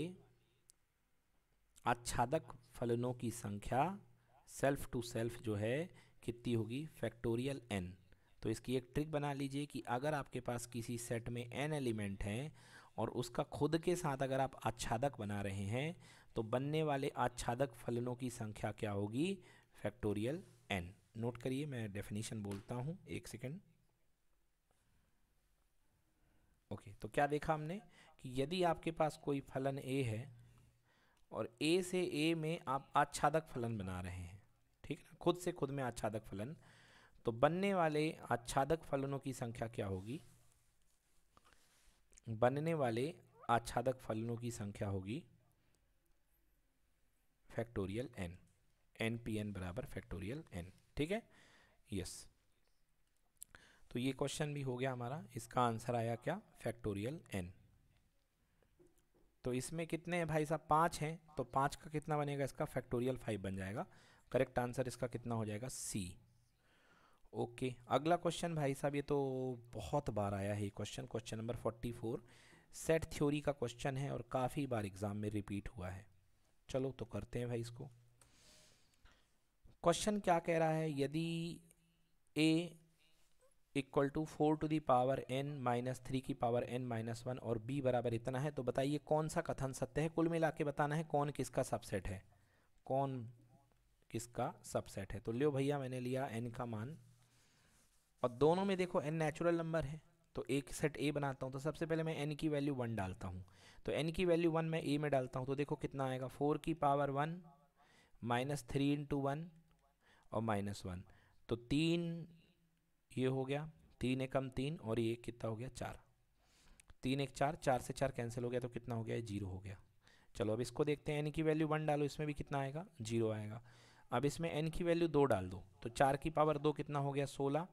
आच्छादक फलनों की संख्या सेल्फ टू सेल्फ जो है कितनी होगी फैक्टोरियल एन तो इसकी एक ट्रिक बना लीजिए कि अगर आपके पास किसी सेट में एन एलिमेंट हैं और उसका खुद के साथ अगर आप आच्छादक बना रहे हैं तो बनने वाले आच्छादक फलनों की संख्या क्या होगी फैक्टोरियल एन नोट करिए मैं डेफिनेशन बोलता हूँ एक सेकेंड ओके तो क्या देखा हमने कि यदि आपके पास कोई फलन ए है और ए से ए में आप आच्छादक फलन बना रहे हैं ठीक है ना खुद से खुद में आच्छादक फलन तो बनने वाले आच्छादक फलनों की संख्या क्या होगी बनने वाले आच्छादक फलनों की संख्या होगी factorial n n P n बराबर फैक्टोरियल एन ठीक है यस तो ये क्वेश्चन भी हो गया हमारा इसका आंसर आया क्या फैक्टोरियल एन तो इसमें कितने हैं भाई साहब पाँच हैं तो पाँच का कितना बनेगा इसका फैक्टोरियल फाइव बन जाएगा करेक्ट आंसर इसका कितना हो जाएगा सी ओके अगला क्वेश्चन भाई साहब ये तो बहुत बार आया है question question number forty four set theory का क्वेश्चन है और काफ़ी बार एग्ज़ाम में रिपीट हुआ है चलो तो करते हैं भाई इसको क्वेश्चन क्या कह रहा है यदि A equal to four to the power n minus three की पावर एन माइनस वन और बी बराबर इतना है तो बताइए कौन सा कथन सत्य है कुल मिला के बताना है कौन किसका सबसेट है कौन किसका सबसेट है तो लियो भैया मैंने लिया एन का मान और दोनों में देखो एन नेचुरल नंबर है तो एक सेट ए बनाता हूँ तो सबसे पहले मैं एन की वैल्यू वन डालता हूँ तो एन की वैल्यू वन मैं ए में डालता हूँ तो देखो कितना आएगा फोर की power one minus three into one और माइनस वन तो तीन ये हो गया तीन एकम तीन और ये कितना हो गया चार तीन एक चार चार से चार कैंसिल हो गया तो कितना हो गया जीरो हो गया चलो अब इसको देखते हैं एन की वैल्यू वन डालो इसमें भी कितना आएगा जीरो आएगा अब इसमें एन की वैल्यू दो डाल दो तो चार की पावर दो कितना हो गया सोलह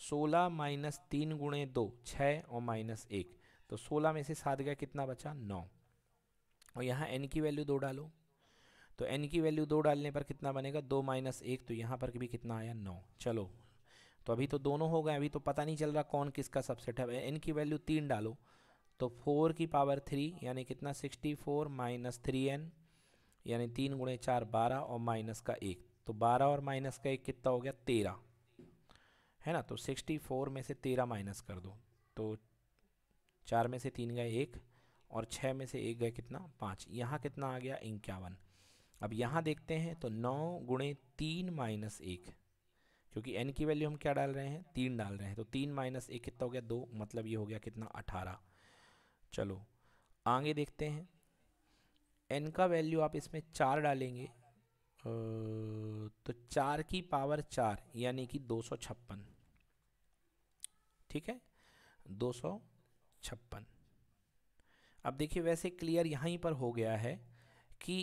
सोलह माइनस तीन गुणे दो छः और माइनस एक तो सोलह में से सात गया कितना बचा नौ और यहाँ एन की वैल्यू दो डालो तो एन की वैल्यू दो डालने पर कितना बनेगा दो माइनस एक तो यहाँ पर भी कितना आया नौ चलो तो अभी तो दोनों हो गए अभी तो पता नहीं चल रहा कौन किसका सबसेट है एन की वैल्यू तीन डालो तो फोर की पावर थ्री यानी कितना sixty four minus three n यानी तीन गुणे चार बारह और माइनस का एक तो बारह और माइनस का एक कितना हो गया तेरह है ना तो सिक्सटी फोर में से तेरह माइनस कर दो तो चार में से तीन गए एक और छः में से एक गए कितना पाँच यहाँ कितना आ गया इक्यावन अब यहाँ देखते हैं तो नौ गुणे तीन माइनस एक क्योंकि एन की वैल्यू हम क्या डाल रहे हैं तीन डाल रहे हैं तो तीन माइनस एक कितना हो गया दो मतलब ये हो गया कितना अठारह चलो आगे देखते हैं एन का वैल्यू आप इसमें चार डालेंगे तो चार की पावर चार यानी कि दो सौ छप्पन ठीक है दो सौ छप्पन अब देखिए वैसे क्लियर यहीं पर हो गया है कि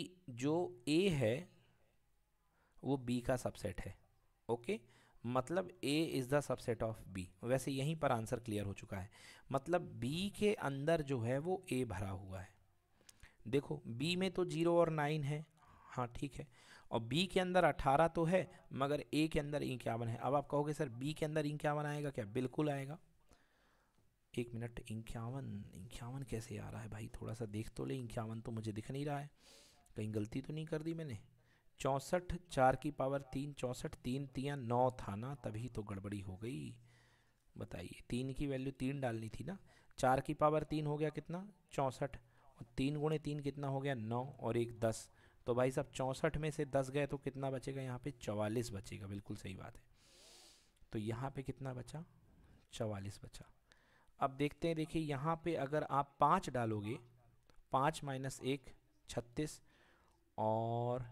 जो ए है वो बी का सबसेट है ओके मतलब A is the subset of B वैसे यहीं पर आंसर क्लियर हो चुका है मतलब बी के अंदर जो है वो ए भरा हुआ है देखो बी में तो जीरो और नाइन है हाँ ठीक है और बी के अंदर अठारह तो है मगर ए के अंदर इक्यावन है अब आप कहोगे सर बी के अंदर इक्यावन आएगा क्या बिल्कुल आएगा एक मिनट इंक्यावन इक्यावन कैसे आ रहा है भाई थोड़ा सा देख तो ले इंक्यावन तो मुझे दिख नहीं रहा है कहीं गलती तो नहीं कर दी मैंने चौंसठ चार की पावर तीन चौंसठ तीन तिया नौ था ना तभी तो गड़बड़ी हो गई बताइए तीन की वैल्यू तीन डालनी थी ना चार की पावर तीन हो गया कितना चौंसठ और तीन गुणे तीन कितना हो गया नौ और एक दस तो भाई साहब चौंसठ में से दस गए तो कितना बचेगा यहाँ पे चवालीस बचेगा बिल्कुल सही बात है तो यहाँ पे कितना बचा चवालीस बचा अब देखते हैं देखिए यहाँ पे अगर आप पाँच डालोगे पाँच माइनस एक छत्तीस और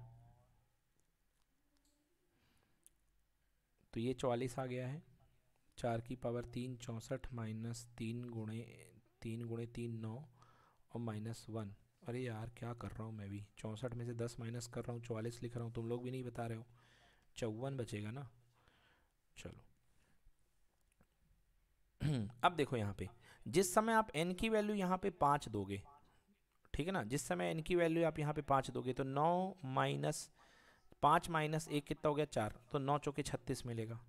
तो ये चवालीस आ गया है चार की पावर तीन चौंसठ माइनस तीन गुणे तीन गुणे तीन नौ और माइनस वन अरे यार क्या कर रहा हूँ मैं भी चौंसठ में से दस माइनस कर रहा हूँ चौवालीस लिख रहा हूँ तुम लोग भी नहीं बता रहे हो चौवन बचेगा ना चलो अब देखो यहाँ पे जिस समय आप एन की वैल्यू यहाँ पे पाँच दोगे ठीक है ना जिस समय एन की वैल्यू आप यहाँ पे पाँच दोगे तो नौ माइनस पाँच माइनस एक कितना हो गया चार तो नौ चौके छत्तीस मिलेगा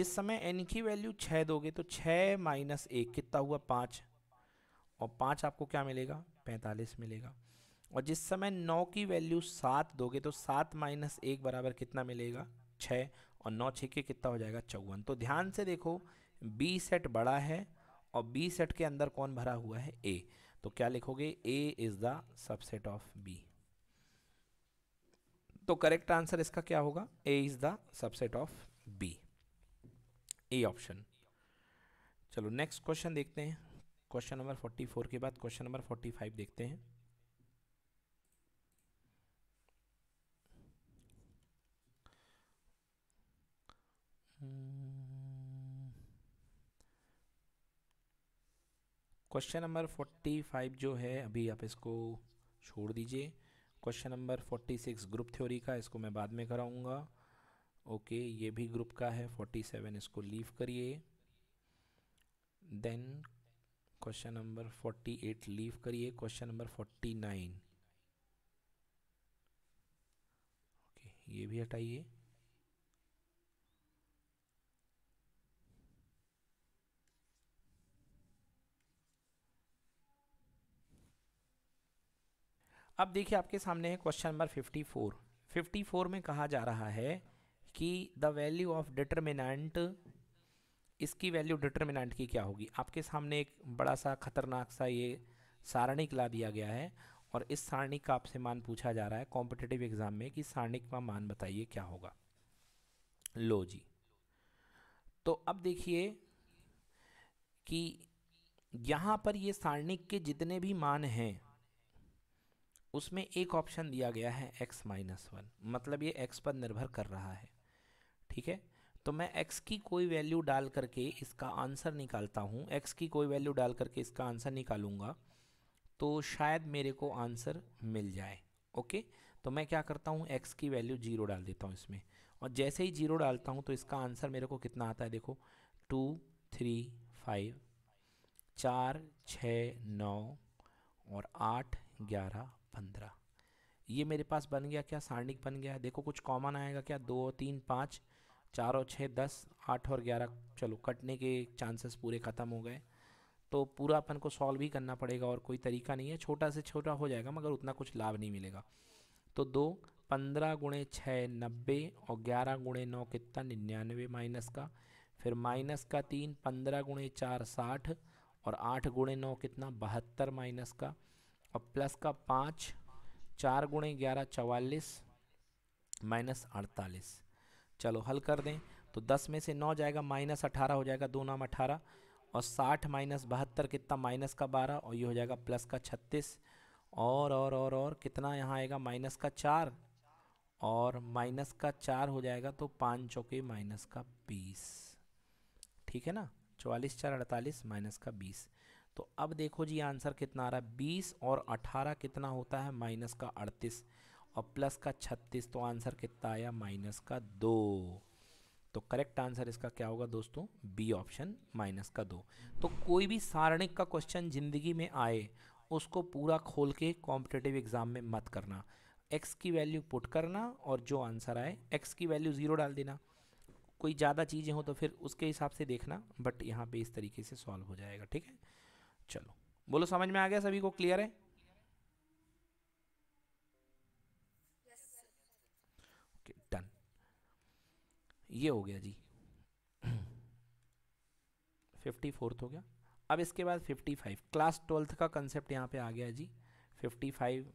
जिस समय एन की वैल्यू छः दोगे तो छः माइनस एक कितना हुआ पाँच और पाँच आपको क्या मिलेगा पैंतालीस मिलेगा और जिस समय नौ की वैल्यू सात दोगे तो सात माइनस एक बराबर कितना मिलेगा छः और नौ छः के कितना हो जाएगा चौवन तो ध्यान से देखो बी सेट बड़ा है और बी सेट के अंदर कौन भरा हुआ है ए तो क्या लिखोगे A is the subset of B तो करेक्ट आंसर इसका क्या होगा A is the subset of B A option चलो नेक्स्ट क्वेश्चन देखते हैं क्वेश्चन नंबर फोर्टी फोर के बाद क्वेश्चन नंबर फोर्टी फाइव देखते हैं क्वेश्चन नंबर फोर्टी फाइव जो है अभी आप इसको छोड़ दीजिए question number forty six group theory का इसको मैं बाद में कराऊंगा ओके ये भी ग्रुप का है फोर्टी सेवन इसको लीव करिए then question number forty eight leave करिए question number forty nine okay ये भी हटाइए अब देखिए आपके सामने है question number fifty four fifty four में कहा जा रहा है कि द वैल्यू ऑफ डिटर्मिनेंट इसकी वैल्यू डिटर्मिनेंट की क्या होगी आपके सामने एक बड़ा सा खतरनाक सा ये सारणिक ला दिया गया है और इस सारणिक का आपसे मान पूछा जा रहा है कॉम्पिटेटिव एग्ज़ाम में कि सारणिक का मान बताइए क्या होगा लो जी तो अब देखिए कि यहाँ पर ये सारणिक के जितने भी मान हैं उसमें एक ऑप्शन दिया गया है x माइनस वन मतलब ये x पर निर्भर कर रहा है ठीक है तो मैं x की कोई वैल्यू डाल करके इसका आंसर निकालता हूँ x की कोई वैल्यू डाल करके इसका आंसर निकालूंगा तो शायद मेरे को आंसर मिल जाए ओके तो मैं क्या करता हूँ x की वैल्यू जीरो डाल देता हूँ इसमें और जैसे ही जीरो डालता हूँ तो इसका आंसर मेरे को कितना आता है देखो टू थ्री फाइव चार छः नौ और आठ ग्यारह पंद्रह ये मेरे पास बन गया क्या सारणिक बन गया देखो कुछ कॉमन आएगा क्या दो तीन पाँच चार और छः दस आठ और ग्यारह चलो कटने के चांसेस पूरे ख़त्म हो गए तो पूरा अपन को सॉल्व ही करना पड़ेगा और कोई तरीका नहीं है छोटा से छोटा हो जाएगा मगर उतना कुछ लाभ नहीं मिलेगा तो दो पंद्रह गुणे छः नब्बे और ग्यारह गुणे नौ कितना निन्यानवे माइनस का फिर माइनस का तीन पंद्रह गुणे चार साठ और आठ गुणे नौ कितना बहत्तर माइनस का और प्लस का पाँच चार गुणे ग्यारह चवालीस माइनस अड़तालीस चलो हल कर दें तो दस में से नौ जाएगा माइनस अठारह हो जाएगा दो नाम अठारह और साठ माइनस बहत्तर कितना माइनस का बारह और ये हो जाएगा प्लस का छत्तीस और और और और कितना यहाँ आएगा माइनस का चार और माइनस का चार हो जाएगा तो पाँच चौके माइनस का बीस ठीक है ना चौवालीस चार अड़तालीस माइनस का बीस तो अब देखो जी आंसर कितना आ रहा है बीस और अठारह कितना होता है माइनस का अड़तीस और प्लस का छत्तीस तो आंसर कितना आया माइनस का दो तो करेक्ट आंसर इसका क्या होगा दोस्तों बी ऑप्शन माइनस का दो तो कोई भी सारणिक का क्वेश्चन ज़िंदगी में आए उसको पूरा खोल के कॉम्पिटेटिव एग्ज़ाम में मत करना एक्स की वैल्यू पुट करना और जो आंसर आए एक्स की वैल्यू ज़ीरो डाल देना कोई ज़्यादा चीज़ें हो तो फिर उसके हिसाब से देखना बट यहाँ पे इस तरीके से सॉल्व हो जाएगा ठीक है चलो बोलो समझ में आ गया सभी को क्लियर है ये हो गया जी फिफ्टी फोर्थ हो गया अब इसके बाद फिफ्टी फाइव क्लास ट्वेल्थ का कंसेप्ट यहाँ पे आ गया जी फिफ्टी फाइव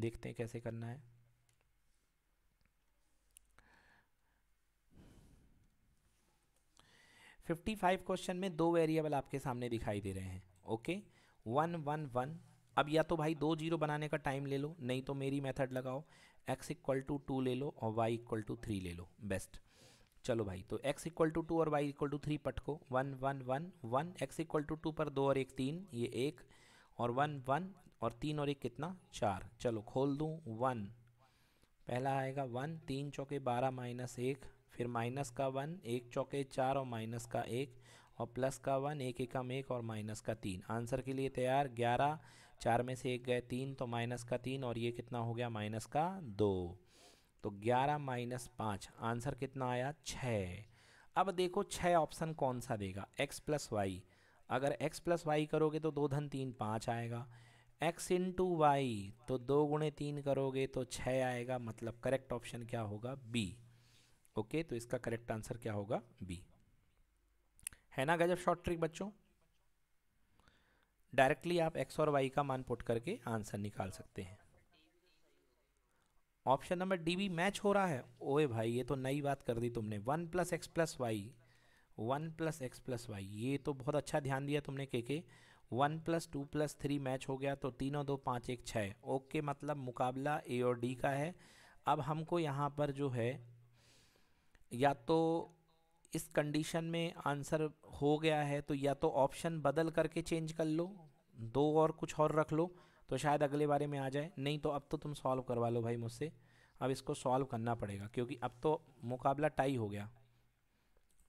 देखते हैं कैसे करना है फिफ्टी फाइव क्वेश्चन में दो वेरिएबल आपके सामने दिखाई दे रहे हैं ओके वन वन वन अब या तो भाई दो जीरो बनाने का टाइम ले लो नहीं तो मेरी मेथड लगाओ एक्स इक्वल टू टू ले लो और वाई इक्वल टू थ्री ले लो बेस्ट चलो भाई तो x इक्वल टू टू और y इक्वल टू थ्री पटको one one one one x equal to two पर दो और एक तीन ये एक और वन वन और तीन और एक कितना चार चलो खोल दूँ वन पहला आएगा वन तीन चौके बारह माइनस एक फिर माइनस का वन एक चौके चार और माइनस का एक और प्लस का वन एक एकम एक और माइनस का तीन आंसर के लिए तैयार ग्यारह चार में से एक गए तीन तो माइनस का तीन और ये कितना हो गया माइनस का दो तो ग्यारह माइनस पाँच आंसर कितना आया छ अब देखो छः ऑप्शन कौन सा देगा एक्स प्लस वाई अगर एक्स प्लस वाई करोगे तो दो धन तीन पाँच आएगा एक्स इंटू वाई तो दो गुणे तीन करोगे तो छ आएगा मतलब करेक्ट ऑप्शन क्या होगा बी ओके तो इसका करेक्ट आंसर क्या होगा बी है ना गजब शॉर्ट ट्रिक बच्चों डायरेक्टली आप एक्स और वाई का मान पुट करके आंसर निकाल सकते हैं ऑप्शन नंबर डी भी मैच हो रहा है ओए भाई ये तो नई बात कर दी तुमने one plus x plus y one plus x plus y ये तो बहुत अच्छा ध्यान दिया तुमने के के one plus two plus three match हो गया तो तीनों दो पाँच एक छः ओके मतलब मुकाबला ए और डी का है अब हमको यहाँ पर जो है या तो इस कंडीशन में आंसर हो गया है तो या तो ऑप्शन बदल करके चेंज कर लो दो और कुछ और रख लो तो शायद अगले बारे में आ जाए नहीं तो अब तो तुम सॉल्व करवा लो भाई मुझसे अब इसको सॉल्व करना पड़ेगा क्योंकि अब तो मुकाबला टाई हो गया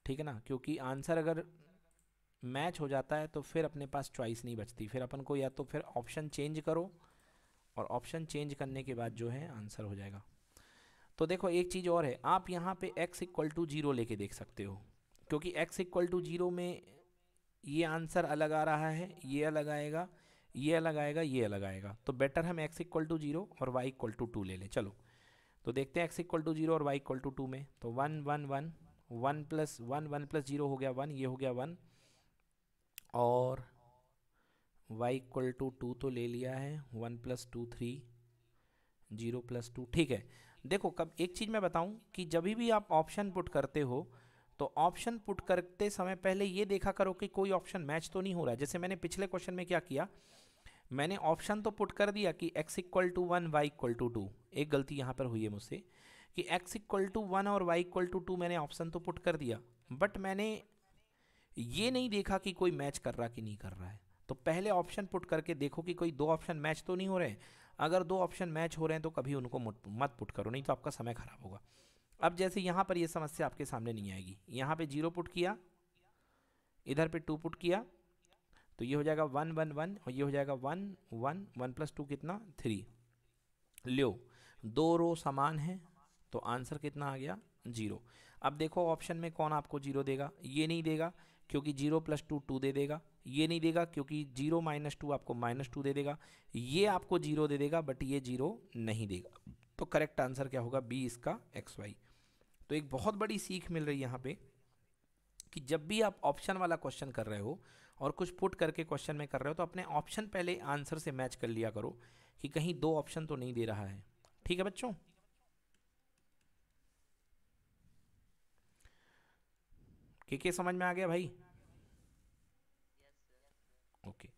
ठीक है ना क्योंकि आंसर अगर मैच हो जाता है तो फिर अपने पास चॉइस नहीं बचती फिर अपन को या तो फिर ऑप्शन चेंज करो और ऑप्शन चेंज करने के बाद जो है आंसर हो जाएगा तो देखो एक चीज़ और है आप यहाँ पे x इक्वल टू ज़ीरो लेके देख सकते हो क्योंकि x इक्वल टू ज़ीरो में ये आंसर अलग आ रहा है ये अलग आएगा ये अलग आएगा ये अलग आएगा तो बेटर हम एक्स इक्वल टू जीरो और वाई इक्वल टू टू ले लें चलो तो देखते हैं एक्स इक्वल टू जीरो और वाई इक्वल टू टू में तो one one one one plus one one plus zero हो गया वन ये हो गया वन और वाई इक्वल टू टू तो ले लिया है one plus two three zero plus two ठीक है देखो कब एक चीज़ मैं बताऊं कि जब भी आप ऑप्शन पुट करते हो तो ऑप्शन पुट करते समय पहले ये देखा करो कि कोई ऑप्शन मैच तो नहीं हो रहा जैसे मैंने पिछले क्वेश्चन में क्या किया मैंने ऑप्शन तो पुट कर दिया कि x equal to one y equal to two एक गलती यहाँ पर हुई है मुझसे कि x इक्वल टू वन और y इक्वल टू टू मैंने ऑप्शन तो पुट कर दिया बट मैंने ये नहीं देखा कि कोई मैच कर रहा कि नहीं कर रहा है तो पहले ऑप्शन पुट करके देखो कि कोई दो ऑप्शन मैच तो नहीं हो रहे हैं अगर दो ऑप्शन मैच हो रहे हैं तो कभी उनको मत पुट करो नहीं तो आपका समय ख़राब होगा अब जैसे यहाँ पर यह समस्या आपके सामने नहीं आएगी यहाँ पर जीरो पुट किया इधर पे टू पुट किया तो ये हो जाएगा वन वन वन और ये हो जाएगा one one one plus two कितना थ्री लो दो रो समान है तो आंसर कितना आ गया जीरो अब देखो ऑप्शन में कौन आपको जीरो देगा ये नहीं देगा क्योंकि जीरो प्लस टू टू दे देगा ये नहीं देगा क्योंकि जीरो माइनस टू आपको माइनस टू दे देगा ये आपको जीरो दे देगा बट ये जीरो नहीं देगा तो करेक्ट आंसर क्या होगा बी इसका एक्स वाई तो एक बहुत बड़ी सीख मिल रही है यहाँ पे कि जब भी आप ऑप्शन वाला क्वेश्चन कर रहे हो और कुछ पुट करके क्वेश्चन में कर रहे हो तो अपने ऑप्शन पहले आंसर से मैच कर लिया करो कि कहीं दो ऑप्शन तो नहीं दे रहा है ठीक है बच्चों के के समझ में आ गया भाई ओके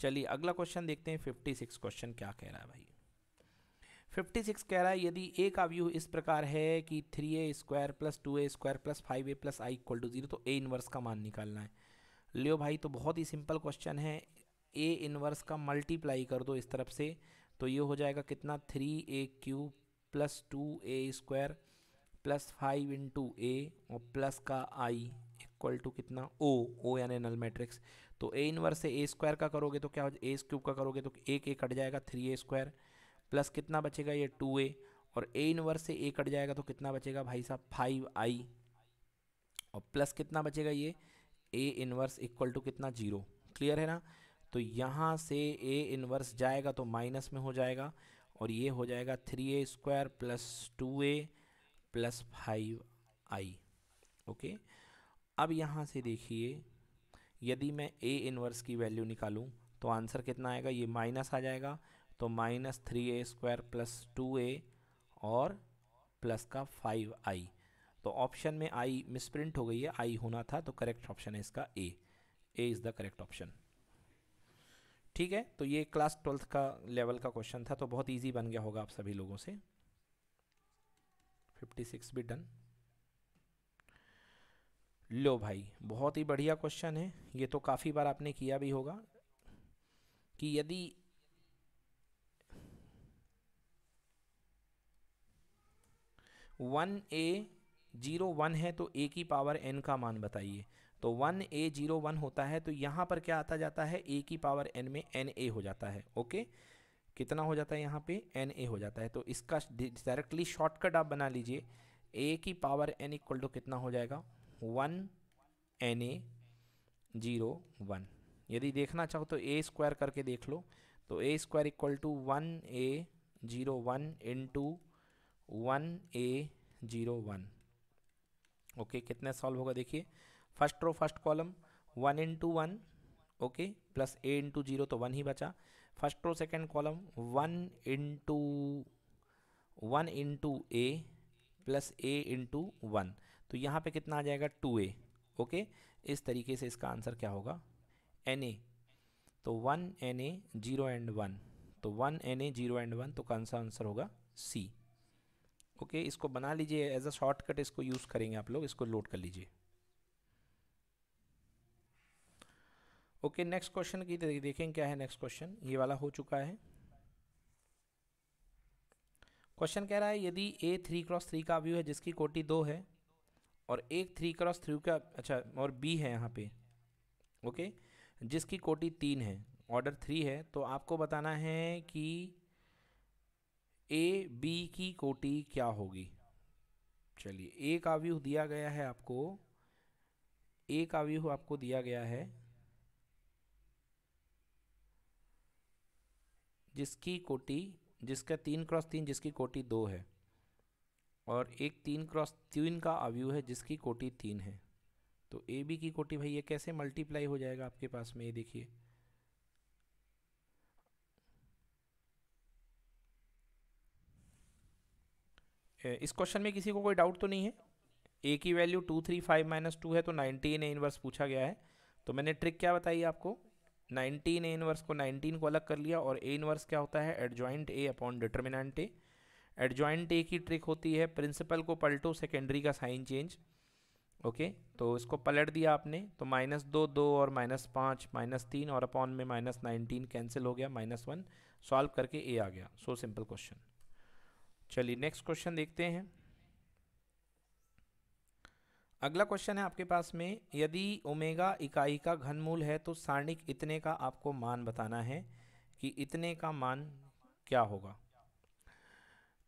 चलिए अगला क्वेश्चन देखते हैं फिफ्टी सिक्स क्वेश्चन क्या कह रहा है भाई फिफ्टी सिक्स कह रहा है यदि ए का व्यू इस प्रकार है कि three A square plus two A square plus five A plus I equal to zero तो ए इनवर्स का मान निकालना है लियो भाई तो बहुत ही सिंपल क्वेश्चन है ए इनवर्स का मल्टीप्लाई कर दो इस तरफ से तो ये हो जाएगा कितना three A cube plus two A square plus five into A और प्लस का आई इक्वल टू कितना ओ ओ यानी नल मैट्रिक्स तो ए इनवर्स से ए स्क्वायर का करोगे तो क्या हो ए क्यूब का करोगे तो एक ए कट जाएगा थ्री ए स्क्वायर प्लस कितना बचेगा ये टू ए और ए इनवर्स से ए कट जाएगा तो कितना बचेगा भाई साहब फाइव आई और प्लस कितना बचेगा ये ए इनवर्स इक्वल टू कितना जीरो क्लियर है ना तो यहाँ से ए इनवर्स जाएगा तो माइनस में हो जाएगा और ये हो जाएगा three A square plus two A plus five I okay अब यहाँ से देखिए यदि मैं ए इनवर्स की वैल्यू निकालूँ तो आंसर कितना आएगा ये माइनस आ जाएगा तो minus three A square plus two A और प्लस का फाइव आई तो ऑप्शन में आई मिसप्रिंट हो गई है आई होना था तो करेक्ट ऑप्शन है इसका A A is the correct option ठीक है तो ये क्लास ट्वेल्थ का लेवल का क्वेश्चन था तो बहुत इजी बन गया होगा आप सभी लोगों से 56 भी डन लो भाई बहुत ही बढ़िया क्वेश्चन है ये तो काफ़ी बार आपने किया भी होगा कि यदि वन ए जीरो वन है तो ए की पावर एन का मान बताइए तो वन ए जीरो वन होता है तो यहाँ पर क्या आता जाता है ए की पावर एन में एन ए हो जाता है ओके कितना हो जाता है यहाँ पे एन ए हो जाता है तो इसका डायरेक्टली शॉर्टकट आप बना लीजिए ए की पावर एन इक्वल टू कितना हो जाएगा one N A zero one यदि देखना चाहो तो ए स्क्वायर करके देख लो तो A square equal to one A zero one into one A zero one okay कितना सॉल्व होगा देखिए first row first column one into one okay plus A into zero तो वन ही बचा first row second column one into one into A plus A into one तो यहाँ पे कितना आ जाएगा टू ए ओके इस तरीके से इसका आंसर क्या होगा एन ए तो one N A zero and one तो one N A zero and one तो कौन सा आंसर होगा सी ओके okay, इसको बना लीजिए एज अ शॉर्टकट इसको यूज़ करेंगे आप लोग इसको लोड कर लीजिए ओके नेक्स्ट क्वेश्चन की देखें क्या है नेक्स्ट क्वेश्चन ये वाला हो चुका है क्वेश्चन कह रहा है यदि ए थ्री क्रॉस थ्री का व्यू है जिसकी कोटी दो है और एक थ्री क्रॉस थ्री का अच्छा और बी है यहाँ पे ओके जिसकी कोटी तीन है ऑर्डर थ्री है तो आपको बताना है कि ए बी की कोटि क्या होगी चलिए ए का व्यू दिया गया है आपको ए का व्यू आपको दिया गया है जिसकी कोटि जिसका तीन क्रॉस तीन जिसकी कोटि दो है और एक तीन क्रॉस तीन का आव्यू है जिसकी कोटि तीन है तो ए बी की कोटि भाई ये कैसे मल्टीप्लाई हो जाएगा आपके पास में ये देखिए इस क्वेश्चन में किसी को कोई डाउट तो नहीं है ए की value two three five minus two है तो नाइनटीन ए इनवर्स पूछा गया है तो मैंने ट्रिक क्या बताई आपको नाइनटीन ए इनवर्स को नाइनटीन को अलग कर लिया और ए इनवर्स क्या होता है adjoint A upon determinant A adjoint A की ट्रिक होती है प्रिंसिपल को पलटो सेकेंडरी का साइन चेंज ओके तो इसको पलट दिया आपने तो माइनस दो दो और माइनस पाँच माइनस तीन और अपॉन में माइनस नाइनटीन कैंसिल हो गया माइनस वन सॉल्व करके ए आ गया सो सिंपल क्वेश्चन चलिए नेक्स्ट क्वेश्चन देखते हैं अगला क्वेश्चन है आपके पास में यदि ओमेगा इकाई का घनमूल है तो सारणिक इतने का आपको मान बताना है कि इतने का मान क्या होगा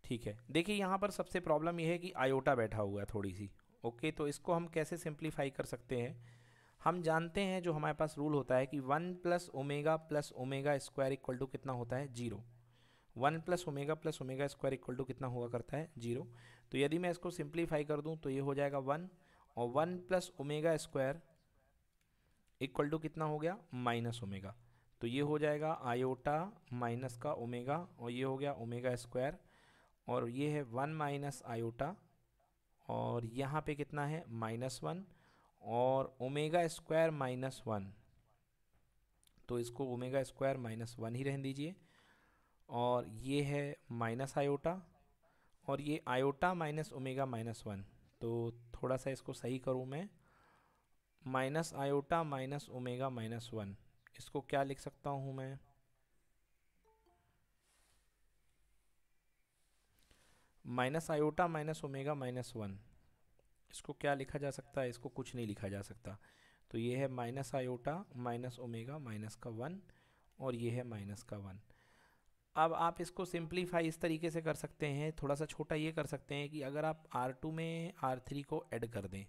ठीक है देखिए यहाँ पर सबसे प्रॉब्लम यह है कि आयोटा बैठा हुआ है थोड़ी सी ओके तो इसको हम कैसे सिंप्लीफाई कर सकते हैं हम जानते हैं जो हमारे पास रूल होता है कि one plus omega plus omega square equal to कितना होता है zero one plus omega plus omega square equal to कितना हुआ करता है जीरो तो यदि मैं इसको सिंप्लीफाई कर दूँ तो ये हो जाएगा वन और one plus omega square equal to कितना हो गया माइनस ओमेगा तो ये हो जाएगा आयोटा माइनस का ओमेगा और ये हो गया ओमेगा स्क्वायर और ये है वन माइनस आयोटा और यहाँ पे कितना है माइनस वन और ओमेगा स्क्वायर माइनस वन तो इसको ओमेगा स्क्वायर माइनस वन ही रहने दीजिए और ये है माइनस आयोटा और ये iota minus omega minus one तो थोड़ा सा इसको सही करूँ मैं minus iota minus omega minus one इसको क्या लिख सकता हूँ मैं minus iota minus omega minus one इसको क्या लिखा जा सकता है इसको कुछ नहीं लिखा जा सकता तो ये है minus iota minus omega minus का वन और ये है माइनस का वन अब आप इसको सिंप्लीफाई इस तरीके से कर सकते हैं थोड़ा सा छोटा ये कर सकते हैं कि अगर आप R2 में R3 को ऐड कर दें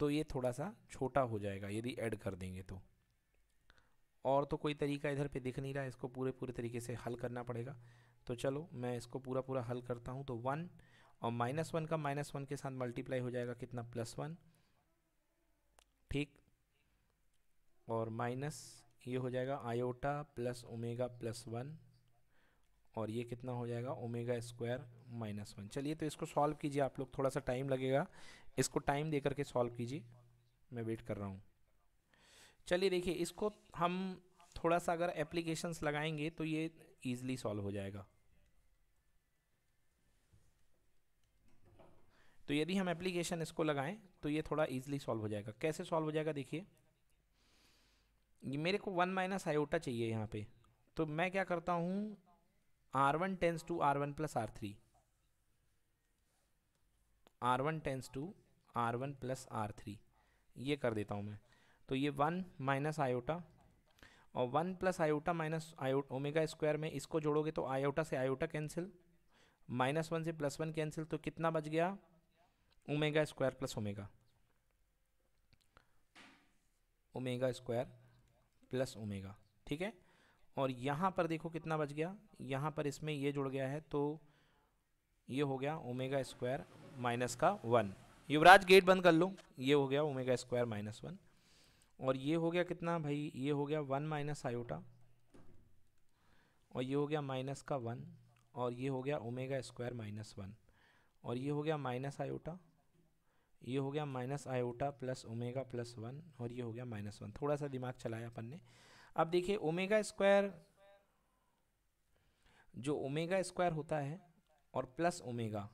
तो ये थोड़ा सा छोटा हो जाएगा यदि ऐड कर देंगे तो और तो कोई तरीका इधर पे दिख नहीं रहा इसको पूरे पूरे तरीके से हल करना पड़ेगा तो चलो मैं इसको पूरा पूरा हल करता हूँ तो वन और माइनस वन का माइनस वन के साथ मल्टीप्लाई हो जाएगा कितना प्लस वन ठीक और माइनस ये हो जाएगा iota plus omega plus one और ये कितना हो जाएगा ओमेगा स्क्वायर माइनस वन चलिए तो इसको सॉल्व कीजिए आप लोग थोड़ा सा टाइम लगेगा इसको टाइम दे करके सॉल्व कीजिए मैं वेट कर रहा हूँ चलिए देखिए इसको हम थोड़ा सा अगर एप्लीकेशंस लगाएंगे तो ये ईजिली सॉल्व हो जाएगा तो यदि हम एप्लीकेशन इसको लगाएं तो ये थोड़ा ईजिली सॉल्व हो जाएगा कैसे सॉल्व हो जाएगा देखिए मेरे को वन माइनस आयोटा चाहिए यहाँ पे तो मैं क्या करता हूँ R one tends to R one plus R three R one tends to R one plus R three ये कर देता हूँ मैं तो ये वन माइनस आयोटा और वन प्लस आयोटा माइनस आयो ओमेगा स्क्वायर में इसको जोड़ोगे तो आयोटा से आयोटा कैंसिल माइनस वन से प्लस वन कैंसिल तो कितना बच गया omega square plus omega omega square plus omega ठीक है और यहाँ पर देखो कितना बच गया यहाँ पर इसमें ये जुड़ गया है तो ये हो गया ओमेगा स्क्वायर माइनस का वन युवराज गेट बंद कर लो ये हो गया ओमेगा स्क्वायर माइनस वन और ये हो गया कितना भाई ये हो गया वन माइनस आयोटा और ये हो गया माइनस का वन और ये हो गया ओमेगा स्क्वायर माइनस वन और ये हो गया माइनस आयोटा ये हो गया minus iota plus omega plus one और ये हो गया माइनस वन थोड़ा सा दिमाग चलाया अपन ने अब देखिए ओमेगा स्क्वायर जो ओमेगा स्क्वायर होता है और plus omega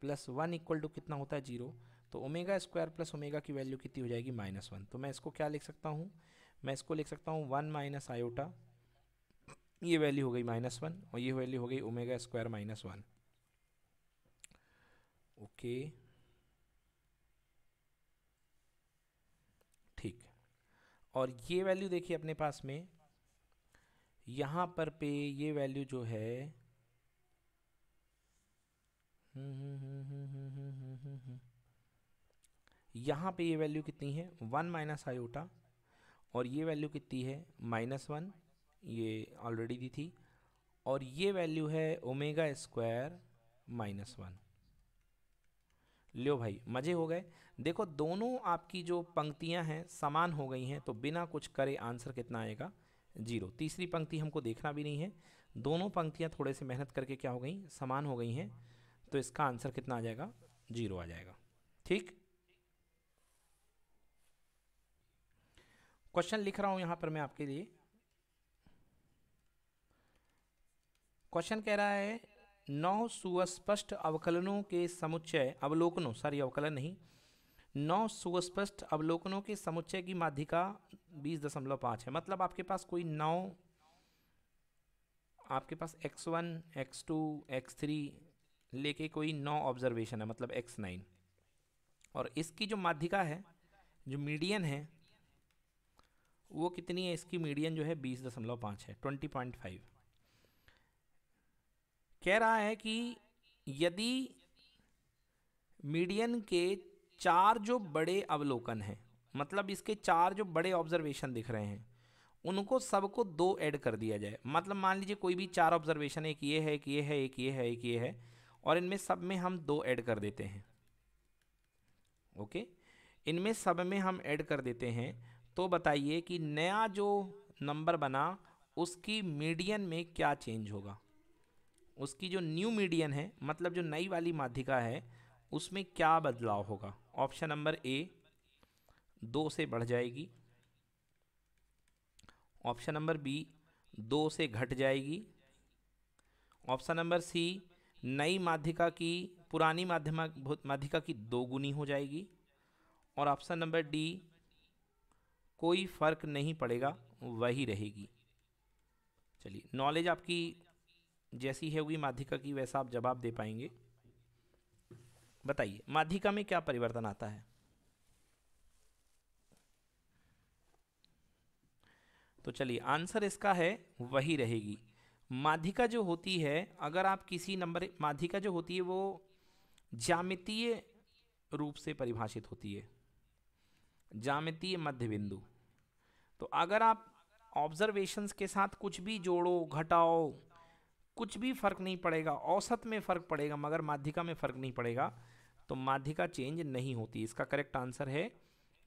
plus one equal to कितना होता है जीरो तो ओमेगा स्क्वायर प्लस ओमेगा की वैल्यू कितनी हो जाएगी माइनस वन तो मैं इसको क्या लिख सकता हूँ मैं इसको लिख सकता हूँ वन माइनस आयोटा ये वैल्यू हो गई माइनस वन और ये वैल्यू हो गई omega square minus one okay और ये वैल्यू देखिए अपने पास में यहाँ पर पे ये वैल्यू जो है यहाँ पे ये वैल्यू कितनी है वन माइनस आयोटा और ये वैल्यू कितनी है माइनस वन ये ऑलरेडी दी थी और ये वैल्यू है ओमेगा स्क्वायर माइनस वन लो भाई मज़े हो गए देखो दोनों आपकी जो पंक्तियां हैं समान हो गई हैं तो बिना कुछ करे आंसर कितना आएगा जीरो तीसरी पंक्ति हमको देखना भी नहीं है दोनों पंक्तियां थोड़े से मेहनत करके क्या हो गई समान हो गई हैं तो इसका आंसर कितना आ जाएगा जीरो आ जाएगा ठीक क्वेश्चन लिख रहा हूं यहां पर मैं आपके लिए क्वेश्चन कह रहा है नौ सुस्पष्ट अवकलनों के समुच्चय अवलोकनों सॉरी अवकलन नहीं नौ सुस्पष्ट अवलोकनों के समुच्चय की माध्यिका बीस दशमलव पाँच है मतलब आपके पास कोई नौ आपके पास X one X two X three लेके कोई नौ ऑब्जर्वेशन है मतलब एक्स नाइन और इसकी जो माध्यिका है जो मीडियन है वो कितनी है इसकी मीडियन जो है बीस दशमलव पाँच है ट्वेंटी पॉइंट फाइव कह रहा है कि यदि मीडियन के चार जो बड़े अवलोकन हैं मतलब इसके चार जो बड़े ऑब्जर्वेशन दिख रहे हैं उनको सबको दो ऐड कर दिया जाए मतलब मान लीजिए कोई भी चार ऑब्जर्वेशन एक ये है एक ये है एक ये है एक ये है और इनमें सब में हम दो ऐड कर देते हैं ओके इनमें सब में हम ऐड कर देते हैं तो बताइए कि नया जो नंबर बना उसकी मीडियन में क्या चेंज होगा उसकी जो न्यू मीडियन है मतलब जो नई वाली माध्यिका है उसमें क्या बदलाव होगा ऑप्शन नंबर ए दो से बढ़ जाएगी ऑप्शन नंबर बी दो से घट जाएगी ऑप्शन नंबर सी नई माध्यिका की पुरानी माध्यमा माध्यिका की दोगुनी हो जाएगी और ऑप्शन नंबर डी कोई फ़र्क नहीं पड़ेगा वही रहेगी चलिए नॉलेज आपकी जैसी है होगी माध्यिका की वैसा आप जवाब दे पाएंगे बताइए माध्यिका में क्या परिवर्तन आता है तो चलिए आंसर इसका है वही रहेगी माध्यिका जो होती है अगर आप किसी नंबर माध्यिका जो होती है वो जामितीय रूप से परिभाषित होती है जामितीय मध्य बिंदु तो अगर आप ऑब्जर्वेशंस के साथ कुछ भी जोड़ो घटाओ कुछ भी फर्क नहीं पड़ेगा औसत में फ़र्क पड़ेगा मगर माध्यिका में फ़र्क नहीं पड़ेगा तो माध्यिका चेंज नहीं होती इसका करेक्ट आंसर है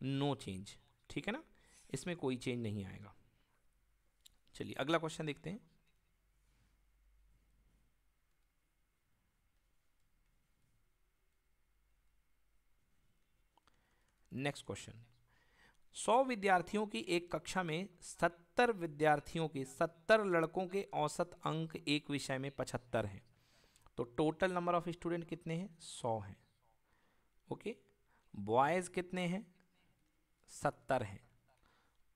नो चेंज ठीक है ना इसमें कोई चेंज नहीं आएगा चलिए अगला क्वेश्चन देखते हैं नेक्स्ट क्वेश्चन सौ विद्यार्थियों की एक कक्षा में सत्तर विद्यार्थियों के सत्तर लड़कों के औसत अंक एक विषय में पचहत्तर हैं तो टोटल नंबर ऑफ स्टूडेंट कितने हैं सौ हैं ओके बॉयज़ कितने हैं सत्तर हैं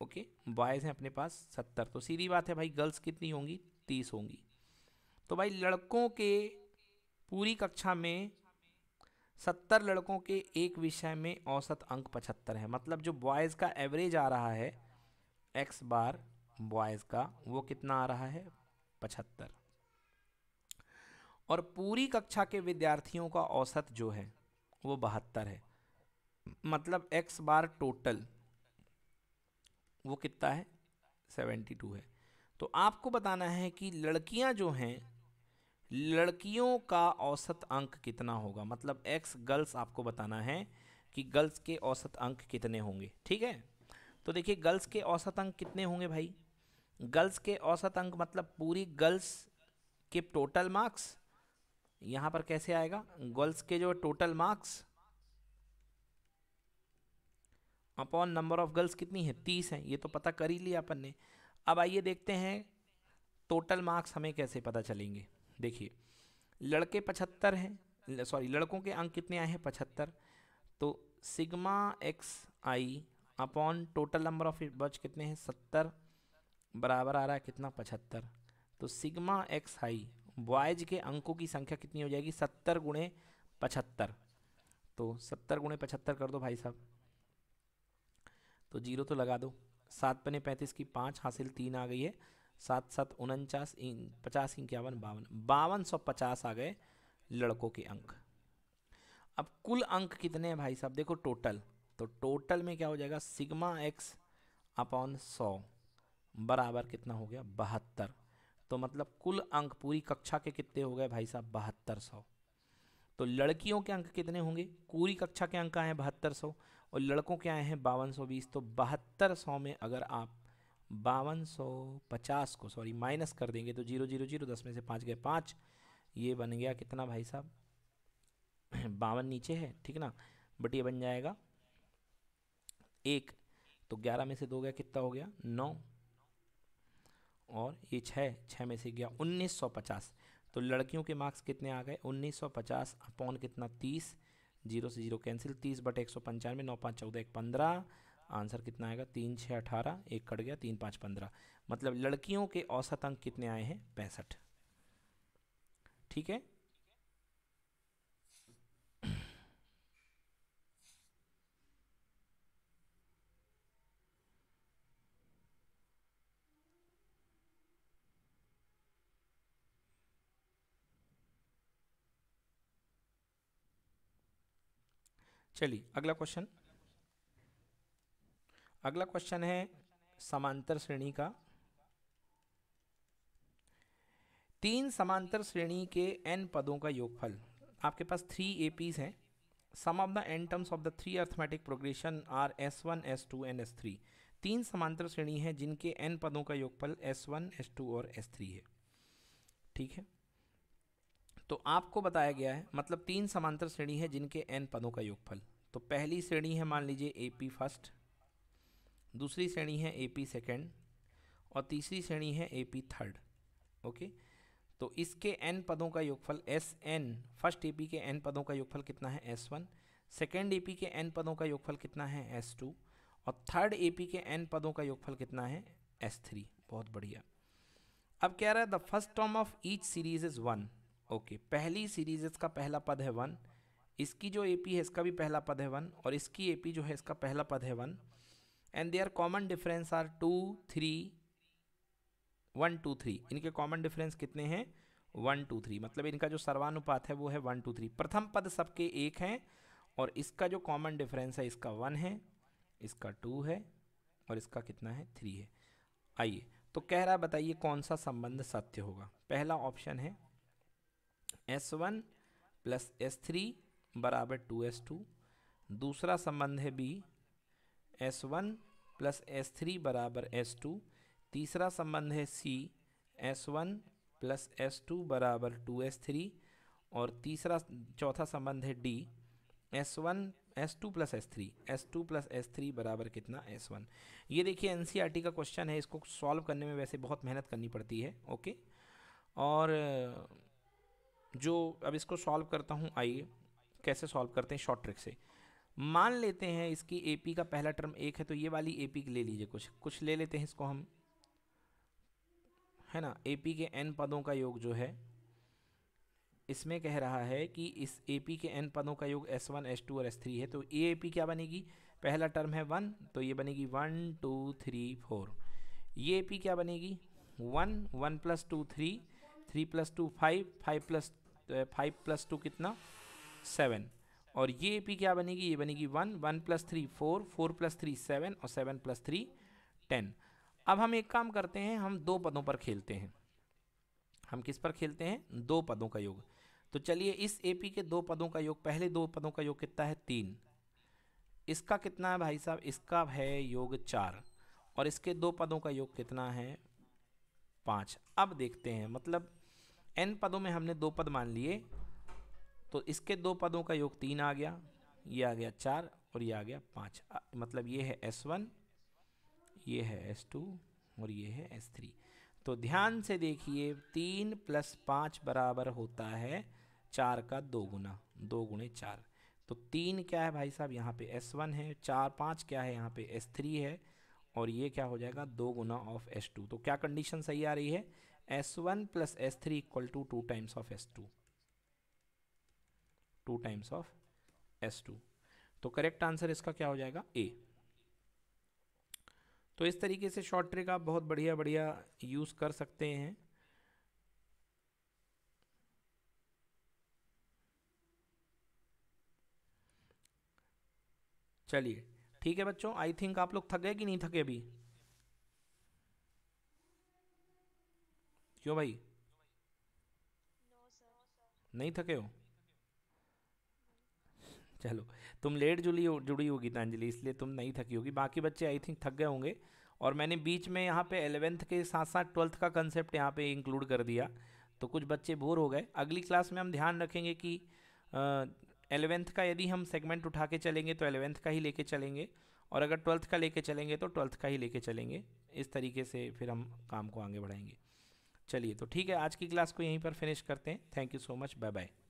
ओके बॉयज़ हैं अपने पास सत्तर तो सीधी बात है भाई गर्ल्स कितनी होंगी तीस होंगी तो भाई लड़कों के पूरी कक्षा में सत्तर लड़कों के एक विषय में औसत अंक पचहत्तर है मतलब जो बॉयज़ का एवरेज आ रहा है एक्स बार बॉयज़ का वो कितना आ रहा है पचहत्तर और पूरी कक्षा के विद्यार्थियों का औसत जो है वो बहत्तर है मतलब एक्स बार टोटल वो कितना है सेवेंटी टू है तो आपको बताना है कि लड़कियां जो हैं लड़कियों का औसत अंक कितना होगा मतलब एक्स गर्ल्स आपको बताना है कि गर्ल्स के औसत अंक कितने होंगे ठीक है तो देखिए गर्ल्स के औसत अंक कितने होंगे भाई गर्ल्स के औसत अंक मतलब पूरी गर्ल्स के टोटल मार्क्स यहाँ पर कैसे आएगा गर्ल्स के जो total marks upon number of girls कितनी है तीस हैं ये तो पता कर ही लिया अपन ने अब आइए देखते हैं टोटल मार्क्स हमें कैसे पता चलेंगे देखिए लड़के पचहत्तर हैं सॉरी लड़कों के अंक कितने आए हैं पचहत्तर तो sigma X I upon total number of बच कितने हैं सत्तर बराबर आ रहा है कितना पचहत्तर तो सिग्मा एक्स आई बॉयज के अंकों की संख्या कितनी हो जाएगी सत्तर गुणे पचहत्तर तो सत्तर गुणे पचहत्तर कर दो भाई साहब तो जीरो तो लगा दो सात पने पैंतीस की पाँच हासिल तीन आ गई है सात सात उनचास पचास इक्यावन बावन बावन सौ पचास आ गए लड़कों के अंक अब कुल अंक कितने हैं भाई साहब देखो टोटल तो टोटल में क्या हो जाएगा सिग्मा एक्स अपॉन सौ बराबर कितना हो गया बहत्तर तो मतलब कुल अंक पूरी कक्षा के कितने हो गए भाई साहब बहत्तर सौ तो लड़कियों के अंक कितने होंगे पूरी कक्षा के अंक आए हैं बहत्तर सौ और लड़कों के आए हैं बावन सौ बीस तो बहत्तर सौ में अगर आप बावन सौ पचास को सॉरी माइनस कर देंगे तो जीरो जीरो जीरो दस में से पाँच गए पाँच ये बन गया कितना भाई साहब बावन नीचे है ठीक ना बट ये बन जाएगा एक तो ग्यारह में से दो गया कितना हो गया नौ और ये छः छः में से गया उन्नीस सौ पचास तो लड़कियों के मार्क्स कितने आ गए उन्नीस सौ पचास अपॉन कितना तीस जीरो से जीरो कैंसिल तीस बट एक सौ पंचानवे नौ पाँच चौदह एक पंद्रह आंसर कितना आएगा तीन छः अठारह एक कट गया तीन पाँच पंद्रह मतलब लड़कियों के औसत अंक कितने आए हैं पैंसठ ठीक है चलिए अगला क्वेश्चन अगला क्वेश्चन है समांतर श्रेणी का तीन समांतर श्रेणी के एन पदों का योगफल आपके पास थ्री ए पीज हैं sum of the N terms of the three arithmetic progression are S one S two and S three तीन समांतर श्रेणी है जिनके एन पदों का योगफल एस वन एस टू और एस थ्री है ठीक है तो आपको बताया गया है मतलब तीन समांतर श्रेणी है जिनके एन पदों का योगफल तो पहली श्रेणी है मान लीजिए ए पी फर्स्ट दूसरी श्रेणी है ए पी सेकेंड और तीसरी श्रेणी है ए पी थर्ड ओके तो इसके एन पदों का योगफल S N first A P के एन पदों का योगफल कितना है S one second A P के एन पदों का योगफल कितना है एस टू और थर्ड ए पी के एन पदों का योगफल कितना है एस थ्री बहुत बढ़िया अब क्या रहा है the first term of each series is one okay पहली सीरीज का पहला पद है वन इसकी जो ए पी है इसका भी पहला पद है वन और इसकी ए पी जो है इसका पहला पद है one and their common difference are two three one two three इनके कॉमन डिफरेंस कितने हैं वन टू थ्री मतलब इनका जो सर्वानुपात है वो है वन टू थ्री प्रथम पद सबके एक हैं और इसका जो कॉमन डिफरेंस है इसका वन है इसका टू है और इसका कितना है थ्री है आइए तो कह रहा है बताइए कौन सा संबंध सत्य होगा पहला ऑप्शन है S one plus S three बराबर टू एस टू दूसरा संबंध है B S one plus S three बराबर एस टू तीसरा संबंध है C S one plus S two बराबर टू एस थ्री और तीसरा चौथा संबंध है D S one S two plus S three S two plus S three बराबर कितना एस वन ये देखिए एन सी आर टी का क्वेश्चन है इसको सॉल्व करने में वैसे बहुत मेहनत करनी पड़ती है ओके और जो अब इसको सॉल्व करता हूँ आइए कैसे सॉल्व करते हैं शॉर्ट ट्रिक से मान लेते हैं इसकी ए का पहला टर्म एक है तो ये वाली ए ले लीजिए कुछ कुछ ले लेते हैं इसको हम है ना ए के एन पदों का योग जो है इसमें कह रहा है कि इस ए के एन पदों का योग एस वन एस टू और एस थ्री है तो ए क्या बनेगी पहला टर्म है वन तो ये बनेगी वन टू थ्री फोर ये ए क्या बनेगी one one plus two three three plus two five five plus five plus two कितना सेवन और ये पी क्या बनेगी ये बनेगी one one plus three four four plus three seven और सेवन प्लस थ्री टेन अब हम एक काम करते हैं हम दो पदों पर खेलते हैं हम किस पर खेलते हैं दो पदों का योग तो चलिए इस ए पी के दो पदों का योग पहले दो पदों का योग कितना है तीन इसका कितना है भाई साहब इसका है योग चार और इसके दो पदों का योग कितना है पाँच अब देखते हैं मतलब एन पदों में हमने दो पद मान लिए तो इसके दो पदों का योग तीन आ गया ये आ गया चार और ये आ गया पाँच मतलब ये है एस वन ये है एस टू और ये है एस थ्री तो ध्यान से देखिए तीन प्लस पाँच बराबर होता है चार का दो गुना दो गुणे चार तो तीन क्या है भाई साहब यहाँ पे एस वन है चार पाँच क्या है यहाँ पे एस थ्री है और ये क्या हो जाएगा दो गुना ऑफ एस टू तो क्या कंडीशन सही आ रही है S one plus S three equal to two times of S two two times of S two तो करेक्ट आंसर इसका क्या हो जाएगा ए तो इस तरीके से शॉर्ट ट्रिक आप बहुत बढ़िया बढ़िया यूज़ कर सकते हैं चलिए ठीक है बच्चों आई थिंक आप लोग थक गए कि नहीं थके अभी क्यों भाई no, नहीं थके हो चलो तुम लेट जुड़ी हो जुड़ी होगी तांजलि इसलिए तुम नहीं थकी होगी बाकी बच्चे आई थिंक थक गए होंगे और मैंने बीच में यहाँ पे एलेवेंथ के साथ साथ ट्वेल्थ का कंसेप्ट यहाँ पे इंक्लूड कर दिया तो कुछ बच्चे बोर हो गए अगली क्लास में हम ध्यान रखेंगे कि एलेवेंथ का यदि हम सेगमेंट उठा के चलेंगे तो एलेवेंथ का ही लेके चलेंगे और अगर ट्वेल्थ का लेके चलेंगे तो ट्वेल्थ का ही लेके चलेंगे इस तरीके से फिर हम काम को आगे बढ़ाएंगे चलिए तो ठीक है आज की क्लास को यहीं पर फिनिश करते हैं thank you so much bye bye